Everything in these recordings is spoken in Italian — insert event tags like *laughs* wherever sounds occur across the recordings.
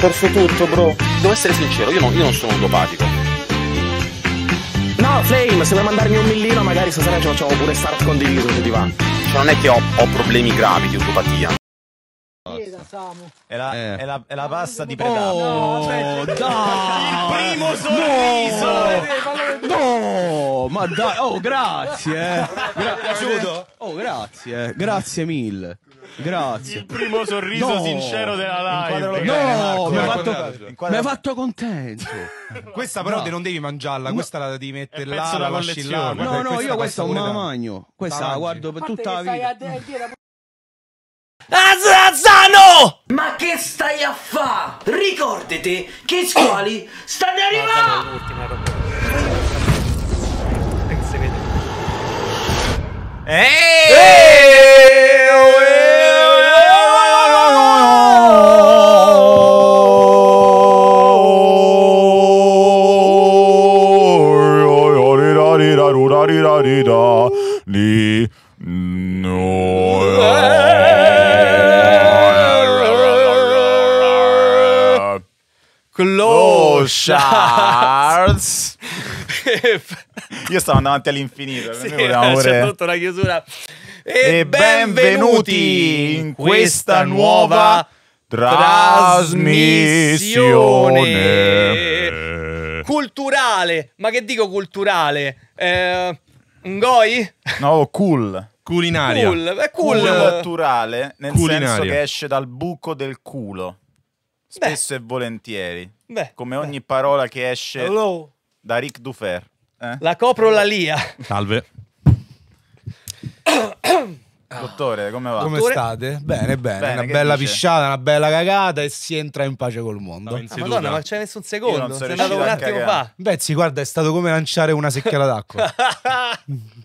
perso tutto, bro. Devo essere sincero, io non, io non sono un dopatico. No, Flame, se vuoi mandarmi un millino, magari stasera ci facciamo pure start condiviso se ti va. Cioè, non è che ho, ho problemi gravi di utopatia. È la, eh. è, la, è la pasta di oh, predato. Oh, no, aspetta. dai. Il primo sorriso. No. No, ma dai, oh grazie. Eh. Gra- Piaciuto? oh grazie, grazie mille. Grazie. Il primo sorriso no. sincero della live. No, mi hai fatto, inquadra... fatto, contento. *laughs* questa però no. te non devi mangiarla, questa no. la devi mettere là, la, la lasci là. No, no, io questa un mamagno. Questa la guardo per tutta la vita. Azzazzano! Ma che stai a fa? Ricordati che squali stanno arrivando! Hey! Close hey, if Io stavo andando avanti all'infinito. Sì, *laughs* c'è tutta una chiusura. E, e benvenuti in questa nuova trasmissione culturale. Ma che dico culturale? Eh, Ngoi? No, cool. Culinaria. Cool, è cool. culturale, nel Culinaria. senso che esce dal buco del culo. Spesso Beh. e volentieri. Beh. Come ogni Beh. parola che esce Hello. da Ric Dufer. Eh? La copro la Lia. Salve. *coughs* Ah. Dottore, come va? Come Dottore? state? Bene, bene, bene una bella dice? pisciata, una bella cagata e si entra in pace col mondo. No, ah, Madonna, ma c'è nessun secondo, Io non sei andato un attimo fa. Beh, sì, guarda, è stato come lanciare una secchiata d'acqua. *laughs*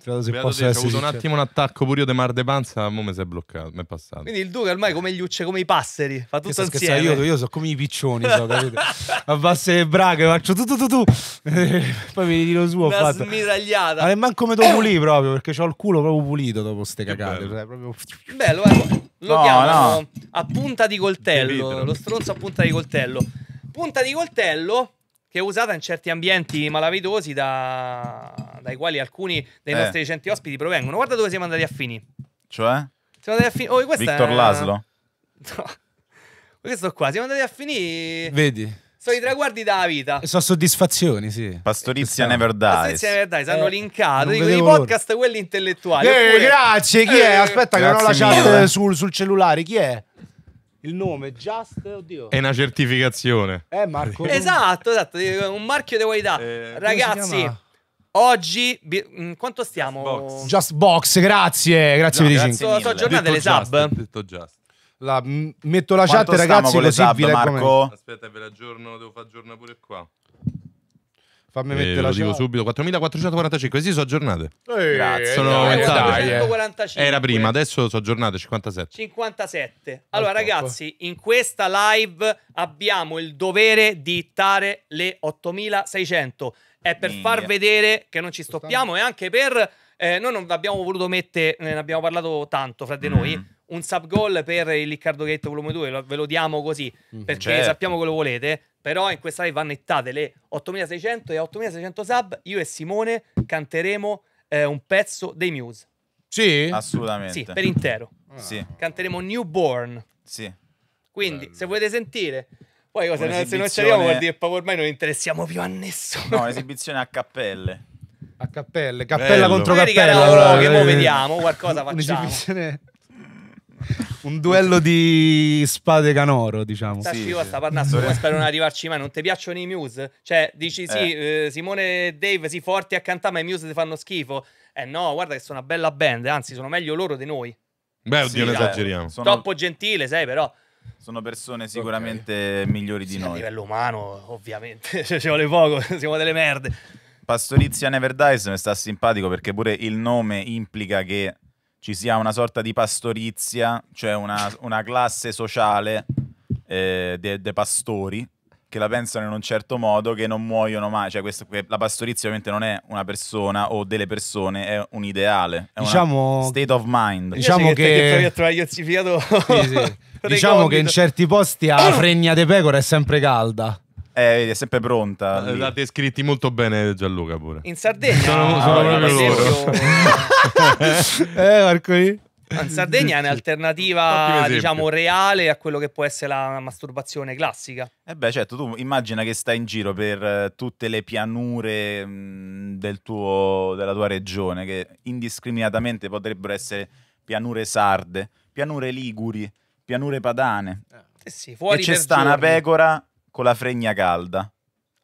Credo se possa essere. Ho avuto un attimo un attacco pure io de mar de panza, ma mi si è bloccato, mi è passato. Quindi il Duca ormai come gli uccelli, come i passeri, fa tutto insieme. Io, io so come i piccioni, so, capite? *laughs* Abbasso le brache, faccio tu tu tu tu. *laughs* Poi mi ritiro su, ho fatto. Una smiragliata. Ma manco me lo pulì proprio, perché ho il culo proprio pulito dopo queste cagate cioè, proprio... *laughs* Beh, lo, lo no, chiamano no. a punta di coltello, lo stronzo a punta di coltello. Punta di coltello che è usata in certi ambienti malavitosi da... dai quali alcuni dei eh. nostri recenti ospiti provengono. Guarda dove siamo andati a fini. Cioè? Siamo andati a fini... Oh, Victor è... Laslo? *laughs* No. Questo qua, siamo andati a finire. Vedi? Sono i traguardi della vita. E Sono soddisfazioni, sì. Pastorizia Never Dies. Pastorizia Never Dies, hanno eh, linkato. Dico, I podcast, l'ora. quelli intellettuali. Eh, oppure... Grazie, chi è? Eh, Aspetta che non ho la chat sul, sul cellulare, chi è? il nome Just oddio. È una certificazione. Eh Marco. esatto, esatto, un marchio di qualità. Eh, Ragazzi, oggi bi- mm, quanto stiamo? Just Box, just box grazie, grazie no, per i 5. Sono giornate le sub. Just, la, metto la Quanto chat, ragazzi, con così vi leggo Marco? Aspetta, ve la giorno, devo fare aggiorna pure qua. Fammi eh, mettere la dico subito 4445 sì sono aggiornate eh, grazie sono aumentate eh. era prima adesso sono aggiornate 57 57 allora ragazzi in questa live abbiamo il dovere di ittare le 8600 è per Miglia. far vedere che non ci stoppiamo e anche per eh, noi non abbiamo voluto mettere eh, ne abbiamo parlato tanto fra di mm. noi mm un sub goal per il Riccardo Ghetto volume 2, ve lo diamo così mm-hmm. perché certo. sappiamo che lo volete, però in questa live vanno nettate le 8600 e 8600 sub, io e Simone canteremo eh, un pezzo dei Muse. Sì? Assolutamente. Sì, per intero. Ah. Sì. Canteremo Newborn. Sì. Quindi, Bello. se volete sentire poi cosa, no, se non ci arriviamo vuol dire che ormai non interessiamo più a nessuno. No, esibizione a cappelle. A cappelle, cappella Bello. contro Magari cappella. Allora, che eh, vediamo, qualcosa *laughs* facciamo. Un'esibizione *laughs* un duello di spade canoro, diciamo. Sì, sì. sta parlando, spero non arrivarci mai. Non ti piacciono i Muse? Cioè, dici sì, eh. eh Simone e Dave, sì, forti a cantare, ma i Muse ti fanno schifo. Eh no, guarda che sono una bella band, anzi, sono meglio loro di noi. Beh, oddio, sì, ne esageriamo. Sono... Troppo gentile, sai, però sono persone sicuramente okay. migliori di sì, noi. A livello umano, ovviamente, *laughs* cioè, ci vuole poco, *laughs* siamo delle merde. Pastorizia Never Dies mi sta simpatico perché pure il nome implica che ci sia una sorta di pastorizia, cioè una, una classe sociale eh, dei de pastori che la pensano in un certo modo, che non muoiono mai. Cioè, questo, la pastorizia ovviamente non è una persona o delle persone, è un ideale, è diciamo, state of mind. Diciamo che... che... che *laughs* sì, sì. diciamo che in certi posti la *coughs* fregna de pecora è sempre calda. Eh, vedi, è sempre pronta. Eh, L'ha descritti molto bene Gianluca pure. In Sardegna. Sono, sono ah, proprio loro. Esempio... *laughs* eh, Marcolino. In Sardegna è un'alternativa, diciamo, reale a quello che può essere la masturbazione classica. eh beh, certo, tu immagina che stai in giro per eh, tutte le pianure mm, del tuo, della tua regione, che indiscriminatamente potrebbero essere pianure sarde, pianure liguri, pianure padane. Eh sì, fuori e c'è sta giorni. una pecora con la fregna calda.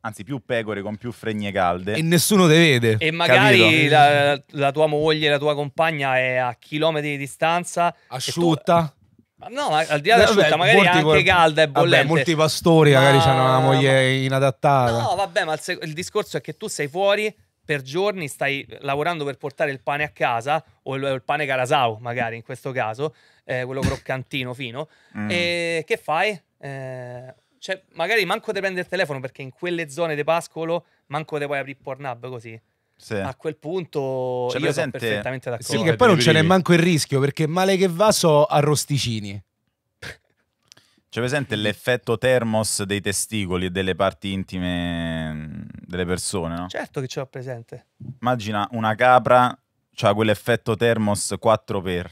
Anzi, più pecore con più fregne calde. E nessuno te vede. E magari la, la, tua moglie, la tua compagna è a chilometri di distanza. Asciutta. no, ma al di là della eh, asciutta, magari molti, anche calda e bollente. Vabbè, molti pastori magari hanno una moglie inadattata. No, vabbè, ma il, sec- il, discorso è che tu sei fuori per giorni, stai lavorando per portare il pane a casa, o il, il pane carasau magari in questo caso, eh, quello croccantino fino, mm. e che fai? Eh, cioè, magari manco te prende il telefono perché in quelle zone di pascolo manco te puoi aprire Pornhub così. Sì. A quel punto cioè, io sono perfettamente d'accordo. Sì, che poi non ce n'è manco il rischio perché male che va so arrosticini. C'è presente l'effetto termos dei testicoli e delle parti intime mm, delle persone, no? Certo che ce l'ho presente. Immagina una capra, c'ha quell'effetto termos 4x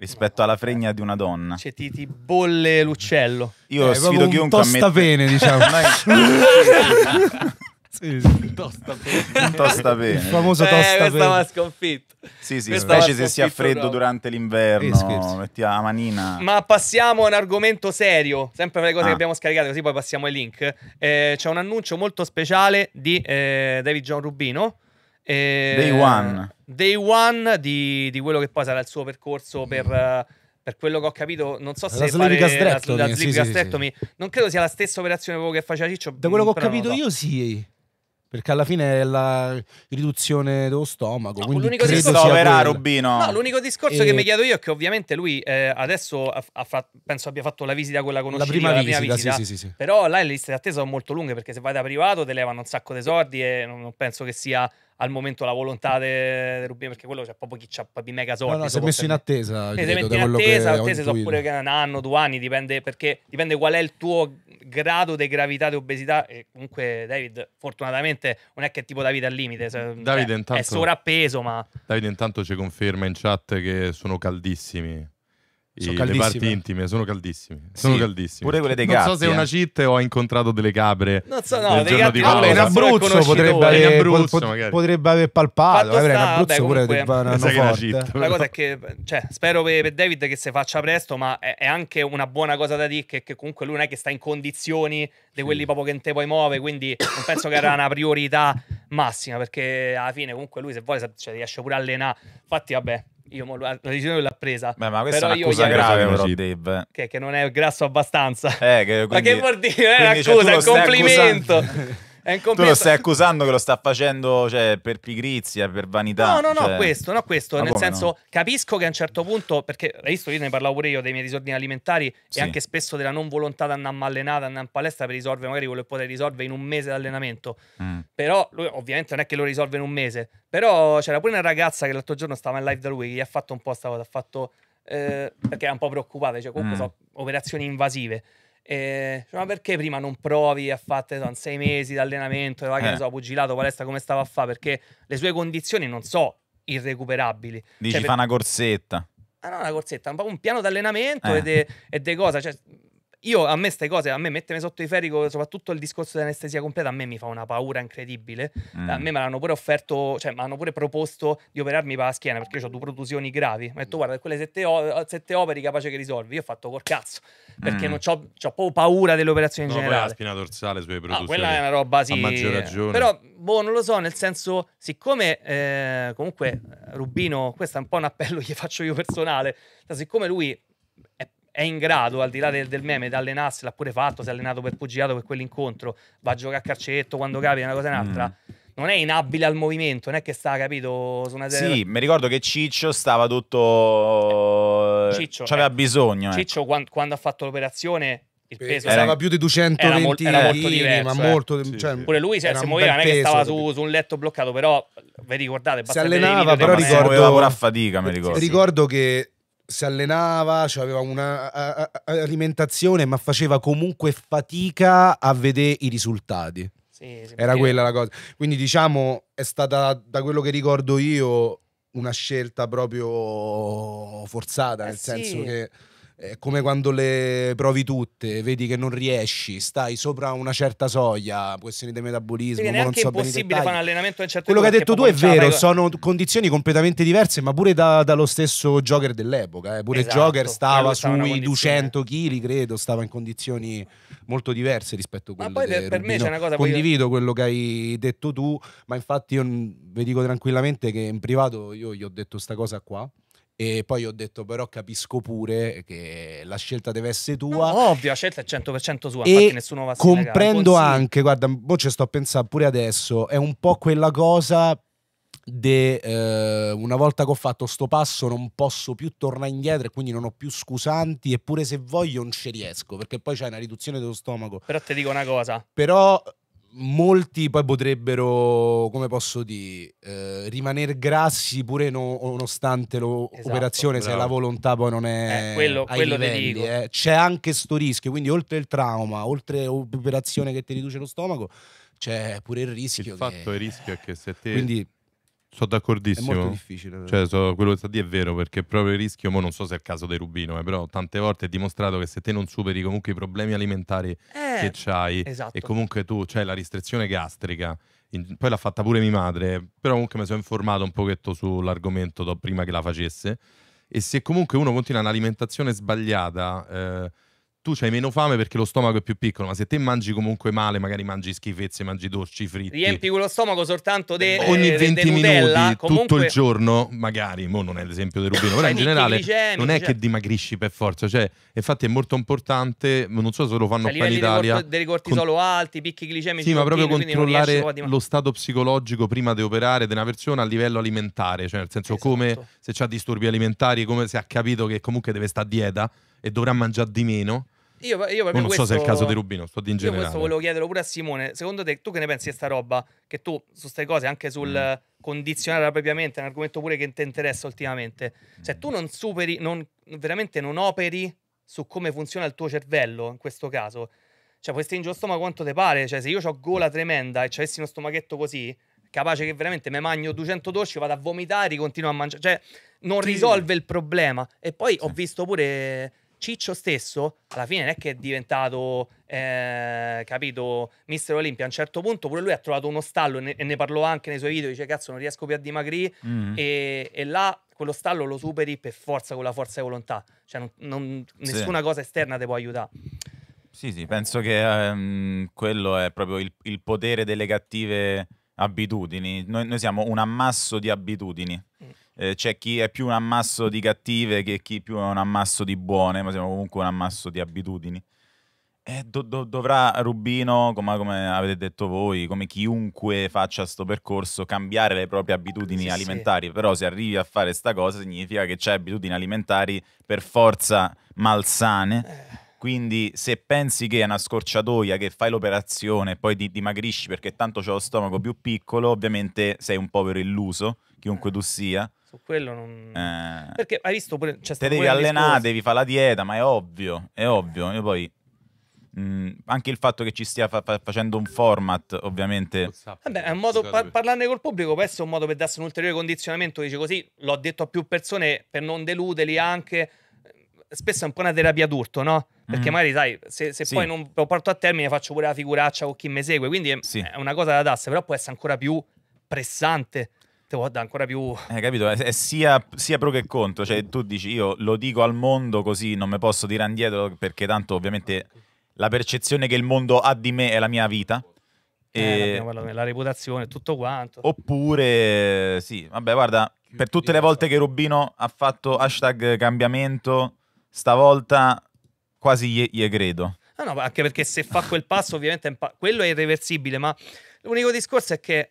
rispetto alla fregna di una donna. Cioè, ti, ti bolle l'uccello. Io eh, sfido chiunque a me. Tosta bene, diciamo. *laughs* *laughs* Sì, sì. Tosta bene. bene. Il famoso eh, tosta bene. bene. sconfitto. Sì, sì, questa specie se ha freddo bravo. durante l'inverno, eh, metti la manina. Ma passiamo a un argomento serio, sempre per le cose ah. che abbiamo scaricato, così poi passiamo ai link. Eh, c'è un annuncio molto speciale di eh, David John Rubino eh, day One. Day One di, di, quello che poi sarà il suo percorso mm. per... per quello che ho capito, non so se la fare gastrectomy, sì, Sì, sì. non credo sia la stessa operazione che faceva Ciccio. Da quello che ho capito so. io sì. Perché alla fine è la riduzione dello stomaco. No, l'unico discorso era Robino. No, l'unico discorso e... che mi chiedo io è che ovviamente lui eh, adesso ha, ha penso abbia fatto la visita con la conoscitiva, la prima, la prima visita, visita, sì, sì, sì. Però là le liste d'attesa sono molto lunghe perché se vai da privato te levano un sacco di soldi e non penso che sia al momento la volontà di de, Rubino, perché quello c'è proprio chi c'ha proprio mega soldi. No, no, si è messo in attesa. Eh, credo, in attesa, attese sono pure un anno, due anni, dipende, perché, dipende qual è il tuo grado di gravità di obesità. E comunque David, fortunatamente, non è che è tipo Davide al limite, cioè, Davide, intanto, è sovrappeso, ma... Davide intanto ci conferma in chat che sono caldissimi sono le parti intime, sono caldissime. Sono sì, caldissime. Pure quelle dei gatti. Non so se è eh. una cheat o ho incontrato delle capre. Non so, no, dei gatti. Allora, in Abruzzo potrebbe eh. avere, Abruzzo, pot, potrebbe aver palpato. Vabbè, in Abruzzo vabbè, pure una cheat. La cosa è che, cioè, spero per, per David che si faccia presto, ma è, è anche una buona cosa da dire che, che, comunque lui non è che sta in condizioni di quelli proprio che in te poi muove, quindi non penso che era una priorità massima, perché alla fine comunque lui se vuole cioè, riesce pure a allenare. Infatti, vabbè, io mo, la decisione l'ha presa. Beh, ma questa però è un'accusa grave, però, Dave. Che, che, non è grasso abbastanza. Eh, che, quindi, *laughs* ma che vuol dire? È un'accusa, è un complimento. *laughs* tu lo stai accusando che lo sta facendo cioè, per pigrizia, per vanità. No, no, no, cioè. questo, no, questo. Ma nel senso, no? capisco che a un certo punto, perché hai visto, io ne parlavo pure io dei miei disordini alimentari sì. e anche spesso della non volontà di andare mallenata, andare in palestra per risolvere magari quello che potrei risolvere in un mese di allenamento. Mm. Però lui, ovviamente non è che lo risolve in un mese. Però c'era pure una ragazza che l'altro giorno stava in live da lui che gli ha fatto un po' questa cosa, ha fatto... Eh, perché era un po' preoccupata, cioè comunque mm. sono operazioni invasive. E, ehm, cioè, ma perché prima non provi a fare so, sei mesi di allenamento, che eh. ne so, pugilato, palestra come stava a fare? Perché le sue condizioni non so irrecuperabili. Dici cioè, fa per... una corsetta. Ah no, una corsetta, un, un piano di allenamento eh. e, di cosa. Cioè, io a me queste cose, a me mettermi sotto i ferri, soprattutto il discorso di anestesia completa, a me mi fa una paura incredibile. Cioè, mm. A me me l'hanno pure offerto, cioè mi hanno pure proposto di operarmi per la schiena perché io ho due protusioni gravi. Mi hanno detto guarda, quelle sette, o- eh, sette, opere capace che risolvi. Io ho fatto col cazzo perché mm. non c'ho, c'ho proprio paura delle operazioni no, in generale. la spina dorsale sulle protusioni. Ah, quella è una roba sì. A maggior ragione. Però boh, non lo so, nel senso, siccome eh, comunque Rubino, questo è un po' un appello che *laughs* faccio io personale, cioè, siccome lui è in grado, al di là del, del meme, di allenarsi, l'ha pure fatto, si è allenato per pugilato per quell'incontro, va a giocare a calcetto quando capita una cosa e un'altra. Mm non è inabile al movimento, non è che sta, capito, su una serie... Sì, mi ricordo che Ciccio stava tutto... Ciccio... C'aveva eh, bisogno. Eh. Ciccio quando, quando, ha fatto l'operazione... Il peso era, stava più di 220 era, molto, era eh. molto ma molto, eh. sì, cioè, pure lui se, si muoveva non è che stava su, su, un letto bloccato però eh, vi ricordate si allenava però ricordo, pure a fatica mi ricordo ricordo che si allenava, cioè aveva un'alimentazione, ma faceva comunque fatica a vedere i risultati. Sì, Era quella la cosa. Quindi diciamo è stata, da quello che ricordo io, una scelta proprio forzata, eh nel sì. senso che è come quando le provi tutte, vedi che non riesci, stai sopra una certa soglia, questioni di metabolismo. Quindi non so è possibile fare un allenamento in certo Quello che hai detto tu è cioè, vero, fai... sono condizioni completamente diverse, ma pure da, dallo stesso Joker dell'epoca. Eh. Pure esatto, Joker stava sui 200 kg, credo, stava in condizioni molto diverse rispetto a quelle Ma poi per, per me c'è una cosa Condivido poi... quello che hai detto tu, ma infatti io vi dico tranquillamente che in privato io gli ho detto sta cosa qua e poi ho detto, però capisco pure che la scelta deve essere tua. No, ovvio, la scelta è 100% sua, e nessuno va a Comprendo anche, guarda, boh, ci sto a pensare pure adesso, è un po' quella cosa de, eh, una volta che ho fatto sto passo non posso più tornare indietro e quindi non ho più scusanti eppure se voglio non ci riesco perché poi c'è una riduzione dello stomaco però ti dico una cosa però molti poi potrebbero, come posso dire, eh, rimanere grassi pure no, nonostante l'operazione, esatto, se la volontà poi non è... Eh, quello, quello livelli, dico. Eh. C'è anche sto rischio, quindi oltre il trauma, oltre l'operazione che ti riduce lo stomaco, c'è pure il rischio. Il che... fatto il rischio è che se te... Quindi, sono d'accordissimo. È molto difficile. Cioè, so, quello che sta di è vero, perché proprio il rischio, mo non so se è il caso di Rubino, eh, però tante volte è dimostrato che se te non superi comunque i problemi alimentari eh, che hai esatto. e comunque tu c'hai la restrizione gastrica, in, poi l'ha fatta pure mia madre, però comunque mi sono informato un pochetto sull'argomento prima che la facesse, e se comunque uno continua un'alimentazione sbagliata... Eh, tu hai meno fame perché lo stomaco è più piccolo, ma se te mangi comunque male, magari mangi schifezze, mangi dolci fritti. Riempi quello stomaco soltanto de, eh, ogni eh, de, 20 de Nutella, minuti, comunque... tutto il giorno, magari, mo non è l'esempio del Rubino, *laughs* però in generale non è cioè. che dimagrisci per forza, cioè infatti è molto importante, non so se lo fanno cioè, qua in Italia. Corto, dei cortisolo con... alti, picchi glicemici. Sì, ma proprio controllare lo stato psicologico prima di operare di una persona a livello alimentare, cioè nel senso esatto. come se ha disturbi alimentari, come se ha capito che comunque deve stare a dieta e dovrà mangiare di meno. Io, io non questo, so se è il caso di Rubino, sto di in generale. questo volevo chiederlo pure a Simone. Secondo te, tu che ne pensi di sta roba? Che tu su queste cose, anche sul mm. condizionare la propria mente, è un argomento pure che ti interessa ultimamente. Cioè, mm. Se tu non superi, non, veramente non operi su come funziona il tuo cervello, in questo caso, cioè puoi stare stringere lo stomaco quanto ti pare. Cioè, se io ho gola tremenda e avessi uno stomachetto così, capace che veramente mi magno 200 dolci, vado a vomitare e continuo a mangiare. Cioè, non sì. risolve il problema. E poi sì. ho visto pure Ciccio stesso, alla fine non è che è diventato, eh, capito, mister Olimpia, a un certo punto pure lui ha trovato uno stallo e ne, e ne parlò anche nei suoi video, dice cazzo non riesco più a dimagrire mm. e, e là quello stallo lo superi per forza con la forza e volontà, cioè non, non, nessuna sì. cosa esterna ti può aiutare. Sì, sì, penso che ehm, quello è proprio il, il, potere delle cattive abitudini. Noi, noi siamo un ammasso di abitudini. Mm eh, c'è chi è più un ammasso di cattive che chi più è un ammasso di buone, ma siamo comunque un ammasso di abitudini. E eh, do- do- dovrà Rubino, come, come, avete detto voi, come chiunque faccia questo percorso, cambiare le proprie abitudini sì, alimentari. Sì. Però se arrivi a fare questa cosa significa che c'è abitudini alimentari per forza malsane. Eh quindi se pensi che è una scorciatoia, che fai l'operazione e poi ti dimagrisci perché tanto c'è lo stomaco più piccolo, ovviamente sei un povero illuso, chiunque eh, tu sia. Su quello non... Eh. Perché hai visto pure... C'è cioè, Te devi allenare, devi fare la dieta, ma è ovvio, è ovvio. Io poi... Mm, anche il fatto che ci stia fa- fa- facendo un format, ovviamente. Vabbè, è un modo par- parlarne col pubblico, può essere un modo per darsi un ulteriore condizionamento. Dice così, l'ho detto a più persone per non deluderli anche. Eh, spesso è un po' una terapia d'urto, no? Perché mm. magari, sai, se, se sì. poi non lo porto a termine faccio pure la figuraccia con chi mi segue. Quindi è, sì. è una cosa da tasse, però può essere ancora più pressante te lo dà ancora più. Hai eh, capito? È, è sia, sia, pro che contro. Cioè, tu dici io lo dico al mondo così non mi posso tirare indietro perché tanto ovviamente la percezione che il mondo ha di me è la mia vita. Eh, e... la reputazione, tutto quanto. Oppure, sì, vabbè, guarda, per tutte le volte che Rubino ha fatto hashtag cambiamento, stavolta quasi gli, credo. egredo. no, anche perché se fa quel passo ovviamente quello è irreversibile, ma l'unico discorso è che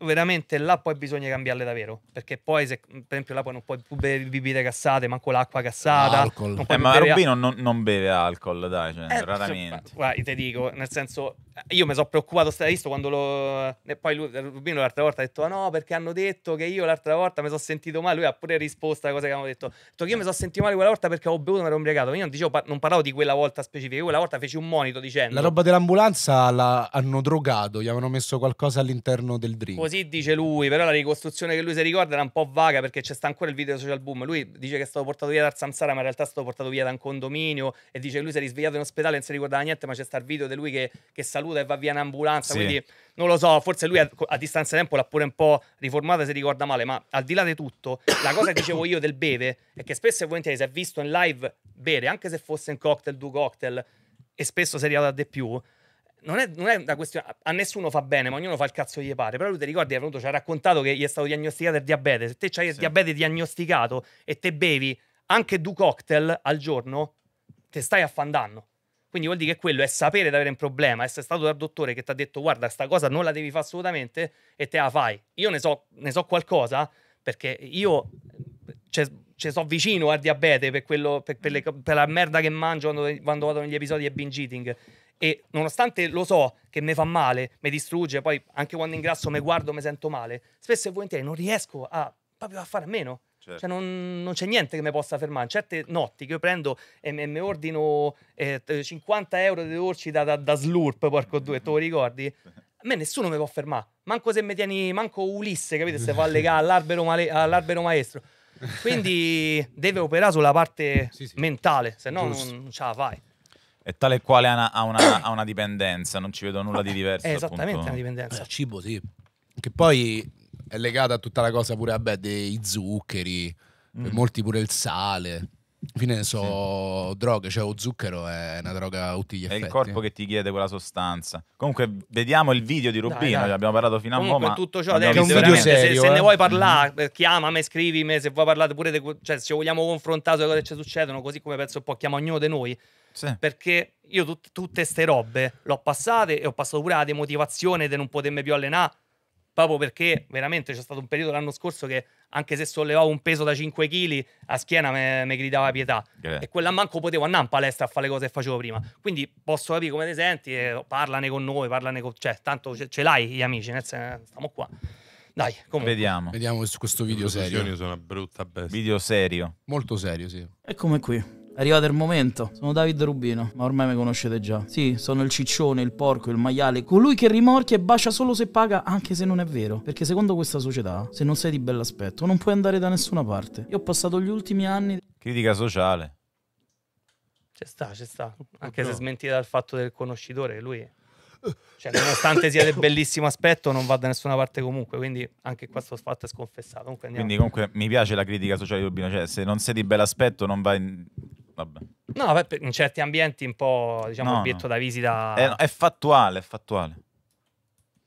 veramente là poi bisogna cambiarle davvero perché poi se per esempio là poi non puoi più bere bibite gassate, manco l'acqua gassata. Ah, alcol. non eh, ma bere... Robino non, non, beve alcol dai cioè, eh, raramente guarda, te dico nel senso io mi sono preoccupato, stai visto quando lo... E poi lui, Rubino l'altra volta ha detto ah, no perché hanno detto che io l'altra volta mi sono sentito male, lui ha pure risposto alle cose che avevano detto, detto che io mi sono sentito male quella volta perché avevo bevuto e mi ero ubriacato, io non, dicevo, non parlavo di quella volta specifica, io quella volta feci un monito dicendo... La roba dell'ambulanza la hanno drogato, gli avevano messo qualcosa all'interno del drink. Così dice lui, però la ricostruzione che lui si ricorda era un po' vaga perché c'è sta ancora il video social boom, lui dice che è stato portato via dal Samsara ma in realtà è stato portato via da un condominio e dice che lui si è risvegliato in ospedale e non si ricordava niente ma c'è sta il video di lui che, che saluta caduta e va via in ambulanza. Sì. Quindi non lo so, forse lui a, a distanza di tempo l'ha pure un po' riformata se ricorda male, ma al di là di tutto, la cosa che dicevo io del beve è che spesso e volentieri si è visto in live bere, anche se fosse un cocktail, due cocktail, e spesso si è arrivato a di più. Non è, non è, una questione, a nessuno fa bene, ma ognuno fa il cazzo che gli pare. Però lui ti ricordi, è venuto, ci ha raccontato che gli è stato diagnosticato il diabete. Se te c'hai il diabete diagnosticato e te bevi anche due cocktail al giorno, te stai affandando. Quindi vuol dire che quello è sapere di avere un problema, essere stato dal dottore che ti ha detto guarda, questa cosa non la devi fare assolutamente e te la fai. Io ne so, ne so qualcosa perché io ci cioè, cioè, so vicino al diabete per, quello, per, per, le, mm. per, la merda che mangio quando, quando vado negli episodi e binge eating e nonostante lo so che mi fa male, mi distrugge, poi anche quando ingrasso mi guardo mi sento male, spesso e volentieri non riesco a, proprio a fare a meno. Certo. Cioè non, non, c'è niente che mi possa fermare. Certe notti che io prendo e, mi ordino eh, 50 euro di dolci da, da, da slurp, porco due, te lo mm-hmm. ricordi? A me nessuno mi può fermare. Manco se mi tieni, manco Ulisse, capite? Se va a *laughs* legare all'albero, male, all'albero maestro. Quindi deve operare sulla parte sì, sì. mentale, se no non, non ce la fai. È tale e quale ha una, ha, una, ha una, dipendenza, non ci vedo nulla di diverso. È esattamente appunto. una dipendenza. Eh, cibo, sì. Che poi è legata a tutta la cosa pure vabbè, dei zuccheri, mm. per molti pure il sale. Alla fine so sì. droghe, cioè lo zucchero è una droga a tutti gli effetti. È il corpo che ti chiede quella sostanza. Comunque vediamo il video di Rubino, dai, dai. abbiamo parlato fino a Comunque, mo', tutto ciò deve serio, se, eh? se, ne vuoi eh? parlare, mm-hmm. chiamami, scrivimi, se vuoi parlare pure de, cioè se vogliamo confrontare sulle cose che ci succedono, così come penso un po' chiama ognuno di noi. Sì. Perché io tut- tutte queste robe le ho passate e ho passato pure la demotivazione di de non potermi più allenare proprio perché veramente c'è stato un periodo l'anno scorso che anche se sollevavo un peso da 5 kg, a schiena mi gridava pietà. Eh. E quella manco potevo andare in palestra a fare le cose che facevo prima. Quindi posso capire come ti senti, eh, parlane con noi, parlane con... Cioè, tanto ce, ce l'hai gli amici, nel senso, stiamo qua. Dai, comunque. Vediamo. Vediamo questo video serio. Le sono una brutta bestia. Video serio. Molto serio, sì. È come qui. È arrivato il momento. Sono David Rubino, ma ormai mi conoscete già. Sì, sono il ciccione, il porco, il maiale, colui che rimorchia e bacia solo se paga, anche se non è vero. Perché secondo questa società, se non sei di bell'aspetto, non puoi andare da nessuna parte. Io ho passato gli ultimi anni... Critica sociale. C'è sta, c'è sta. Anche se smentita dal fatto del conoscitore, lui... Cioè, nonostante sia del bellissimo aspetto, non va da nessuna parte comunque. Quindi anche questo fatto è sconfessato. Comunque, quindi, comunque mi piace la critica sociale di Rubino. Cioè, se non sei di bell'aspetto, non vai in... Vabbè. No, in certi ambienti un po', diciamo, no, obietto no. da visita... È, è fattuale, è fattuale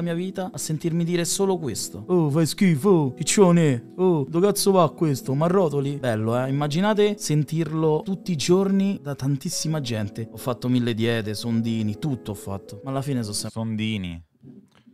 mia vita a sentirmi dire solo questo. Oh, fai schifo, ciccione. Oh, dove cazzo va questo? Marrotoli? Bello, eh? Immaginate sentirlo tutti i giorni da tantissima gente. Ho fatto mille diete, sondini, tutto ho fatto. Ma alla fine sono sempre... Sondini.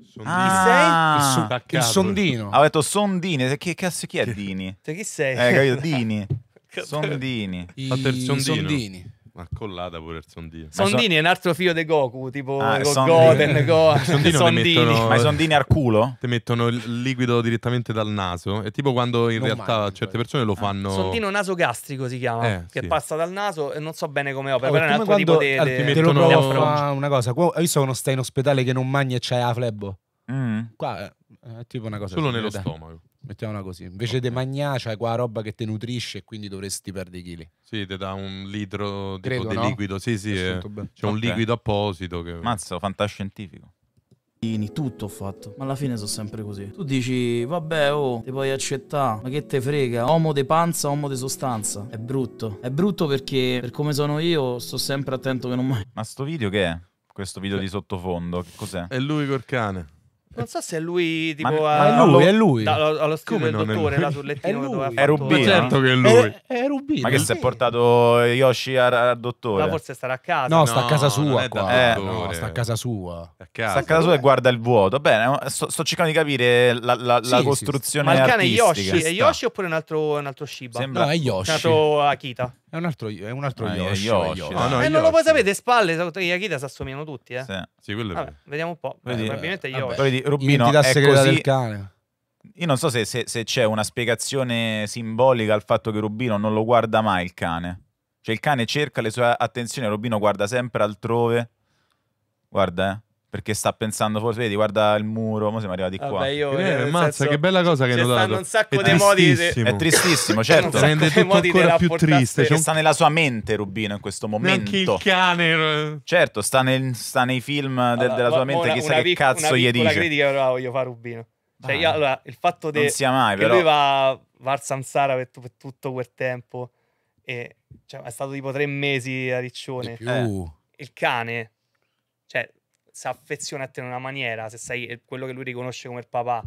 Sondini. Ah, chi sei? Il, su- il sondino. Ha ah, detto sondini. Che cazzo chi è Dini? Cioè, chi sei? Eh, capito? Dini. *laughs* Ecco. Sondini. I... il sondino. Sondini. Ma collata pure il sondino. Sondini è un altro figlio di Goku, tipo ah, Go sondini. Goten, Go... sondino Sondini. Mettono... Ma i sondini al culo? Ti mettono il liquido direttamente dal naso. È tipo quando in non realtà mai, certe persone lo ah. fanno... Sondino naso gastrico si chiama, eh, che sì. passa dal naso e non so bene come opera, oh, però è un altro tipo di... Te mettono... Te lo una cosa, hai visto quando stai in ospedale che non mangi e c'hai la flebbo? Mm. Qua eh. Eh, è tipo una cosa. Solo nello dai. stomaco. Mettiamola così. Invece okay. di mangiare c'hai qua roba che ti nutrisce e quindi dovresti perdere i chili. Sì, ti dà un litro Credo, di no? liquido. Sì, sì, eh. c'è okay. un liquido apposito. Che... Mazzo, fantascientifico tutto ho fatto. Ma alla fine sono sempre così. Tu dici, vabbè, oh, ti puoi accettare, ma che te frega? Omo de panza, omo de sostanza. È brutto. È brutto perché, per come sono io, sto sempre attento che non mai. Ma sto video che è? Questo video sì. di sottofondo, che cos'è? È lui col cane. Non so se è lui, tipo. Ma, a, ma lui, allo, è lui. Da, allo, allo studio del dottore là sul lettino. Certo è, lui. è Rubino. Ma certo che è lui. È, è Rubino. Ma che sì. si è portato Yoshi al, dottore? Ma forse starà a casa. No, eh, no sta a casa sua. Qua. Eh, no, sta a casa sua. casa. Sta a casa sua e guarda il vuoto. Bene, sto, sto cercando di capire la, la, sì, la costruzione. Sì, ma il cane è Yoshi, è Yoshi oppure un altro, un altro Shiba? Sembra... No, è Yoshi. È Akita un altro, è un altro ah, Yoshi. Yoshi, Yoshi. No, ah, no, eh, non lo puoi sapere, spalle gli Akita si assomigliano tutti, eh? Sì, sì quello è vero. vediamo un po'. Vedi, eh, probabilmente vabbè. Yoshi. Vedi, Rubino, è segreta così... del cane. Io non so se, se, se c'è una spiegazione simbolica al fatto che Rubino non lo guarda mai il cane. Cioè il cane cerca le sue attenzioni, Rubino guarda sempre altrove. Guarda, eh perché sta pensando forse vedi guarda il muro ma siamo arrivati qua Vabbè, io, eh, mazza senso, che bella cosa che hai notato un sacco di modi de... è tristissimo certo rende tutto ancora più triste cioè, sta nella sua mente Rubino in questo momento Anche il cane eh. certo sta, nel, sta nei film allora, della sua mente una, chissà una che cazzo gli dice una critica però la voglio fare Rubino cioè io, allora il fatto de, non sia mai, che però. lui va, va al Samsara per, per tutto quel tempo e cioè, è stato tipo tre mesi a Riccione eh. il cane cioè si affeziona a te in una maniera, se sai eh, quello che lui riconosce come il papà,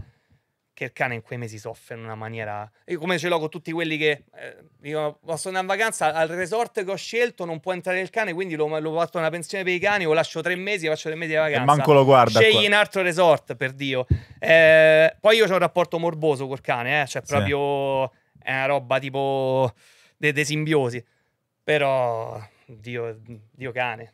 che il cane in quei mesi soffre in una maniera... Io come ce l'ho con tutti quelli che... Eh, io posso andare in vacanza al resort che ho scelto, non può entrare il cane, quindi lo, lo porto a una pensione per i cani, lo lascio tre mesi, faccio tre mesi di vacanza. E manco lo guarda. Scegli qua. un altro resort, per Dio. Eh, poi io ho un rapporto morboso col cane, eh, cioè proprio... Sì. È una roba tipo... dei de simbiosi. Però... Dio, Dio cane.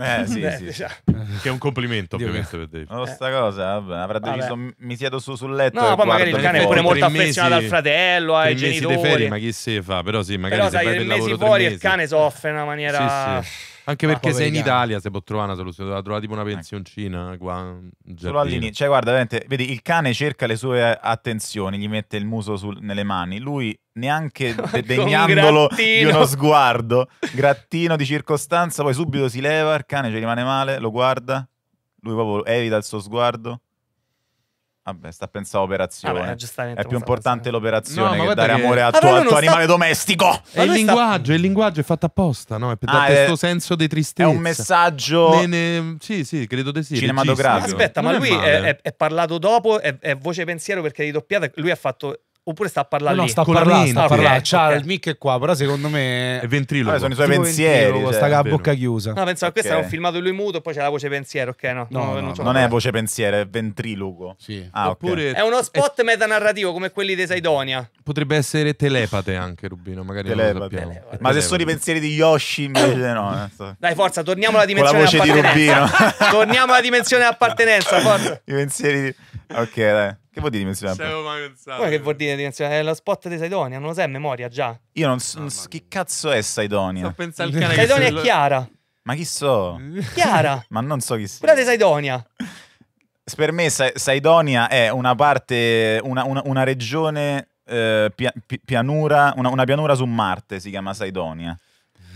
Eh sì, *laughs* Beh, sì. Diciamo. Che è un complimento ovviamente per Dave. Oh, sta cosa, vabbè, avrà deciso mi siedo su sul letto No, poi magari il cane è pure molto affezionato mesi, al fratello, ai genitori. Mesi ferie, ma chi se fa? Però sì, magari Però, se sai, vai per mesi lavoro fuori mesi. il cane soffre in una maniera sì, sì. Anche perché se in Italia si può trovare una soluzione, doveva trovare tipo una ecco. pensioncina qua. Solo all'inizio, cioè guarda, veramente, vedi, il cane cerca le sue attenzioni, gli mette il muso sul, nelle mani, lui neanche *laughs* degnandolo di uno sguardo, grattino di circostanza, poi subito si leva, il cane ci rimane male, lo guarda, lui proprio evita il suo sguardo, Vabbè, sta pensando operazione. Ah, è più importante l'operazione no, che dare che... amore al tuo, tuo sta... animale domestico. È il linguaggio, sta... è il linguaggio, è fatto apposta, no? È per ah, questo è... senso di tristezza. È un messaggio... Ne, ne... Sì, sì, credo di sì. Cinematografico. Aspetta, non ma lui è, è, parlato dopo, è, voce pensiero perché è ridoppiata. Lui ha fatto Oppure sta a parlare no, lì? No, sta a parlare, sta a parlare. Ecco, C'ha okay. il mic è qua, però secondo me... È ventriloquo. sono i suoi pensieri. Cioè, sta a bocca chiusa. No, pensavo okay. questo era un filmato lui muto e poi c'è la voce pensiero, ok? No, no, no, no non, non è voce pensiero, è ventriloquo. Sì. Ah, Oppure... Okay. È uno spot è... metanarrativo come quelli dei Saidonia. Potrebbe essere telepate anche, Rubino, magari telepate. non telepate. Ma se sono i pensieri di Yoshi invece no. Dai, forza, torniamo alla dimensione Con la voce di Rubino. *laughs* torniamo alla dimensione appartenenza, forza. *laughs* I pensieri di... Ok, dai. Che vuol dire dimensione ampia? Avevo mai pensato. Poi che vuol dire dimensione? È lo spot di Saidonia, non lo sai a memoria già. Io non so. chi cazzo è Saidonia? Sto pensando al cane. Saidonia è lo... Chiara. Ma chi so? *laughs* Chiara. Ma non so chi sia. Quella di Saidonia. Per me Sa Saidonia è una parte, una, una, una regione, eh, pia pianura, una, una, pianura su Marte si chiama Saidonia.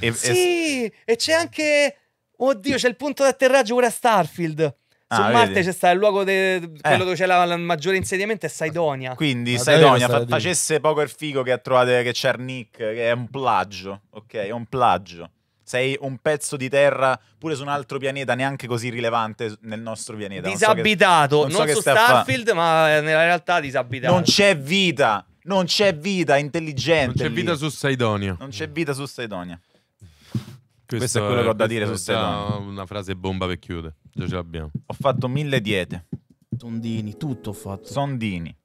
E, sì, e, e c'è anche... Oddio, c'è il punto d'atterraggio pure a Starfield. Ah, su Marte vedi. c'è stato il luogo de... quello eh. dove c'è la, la, maggiore insediamento è Saidonia. Quindi Ma Saidonia fa, facesse poco il figo che ha trovato che c'è Nick, che è un plagio, ok? È un plagio. Sei un pezzo di terra pure su un altro pianeta neanche così rilevante nel nostro pianeta. Disabitato, non, so che, non, non so su Starfield, ma eh, nella realtà disabitato. Non c'è vita, non c'è vita intelligente. Non c'è lì. vita su Saidonia. Non c'è vita su Saidonia. Questo, questo, è quello che ho da dire su Sedona. Una frase bomba per chiudere. Già ce l'abbiamo. Ho fatto mille diete. Sondini, tutto ho fatto. Sondini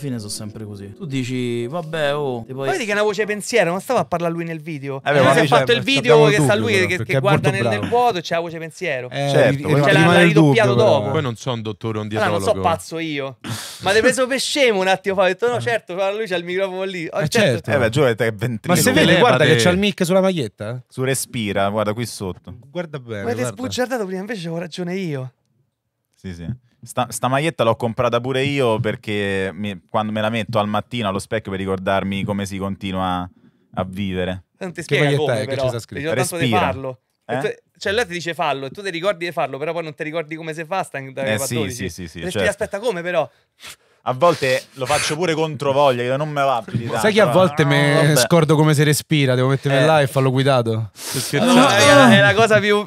fine sono sempre così. Tu dici, vabbè, oh. Poi... Vedi che è una voce pensiero, non stava a parlare lui nel video. Eh, beh, ma si è fatto il video che sta lui che, che guarda nel, nel, vuoto e c'è la voce pensiero. Eh, cioè, certo, e cioè, l'ha ridoppiato dubbio, dopo. Poi non so un dottore o un dietologo. Allora, non so pazzo io. ma l'hai preso per scemo un attimo fa. Ho detto, no, eh. certo, lui c'ha il microfono lì. Oh, eh certo, certo. certo. Eh, beh, giuro, è Ma se vede, guarda che c'ha il mic sulla maglietta. Su respira, guarda qui sotto. Guarda bene. Ma avete sbugiardato prima, invece avevo ragione io. Sì, sì. Sta, sta, maglietta l'ho comprata pure io perché mi, quando me la metto al mattino allo specchio per ricordarmi come si continua a vivere. Non ti spiego che come, è, però. che ci sta scritto. Respira. Eh? cioè lei ti dice fallo e tu ti ricordi di farlo, però poi non ti ricordi come si fa. Sta in, eh, 14. sì, sì, sì, sì. Certo. aspetta come però. A volte lo faccio pure contro voglia, che non me va più di tanto. Sai che a volte mi scordo come si respira, devo mettermi eh. là e farlo guidato. No, no, è, la, è la cosa più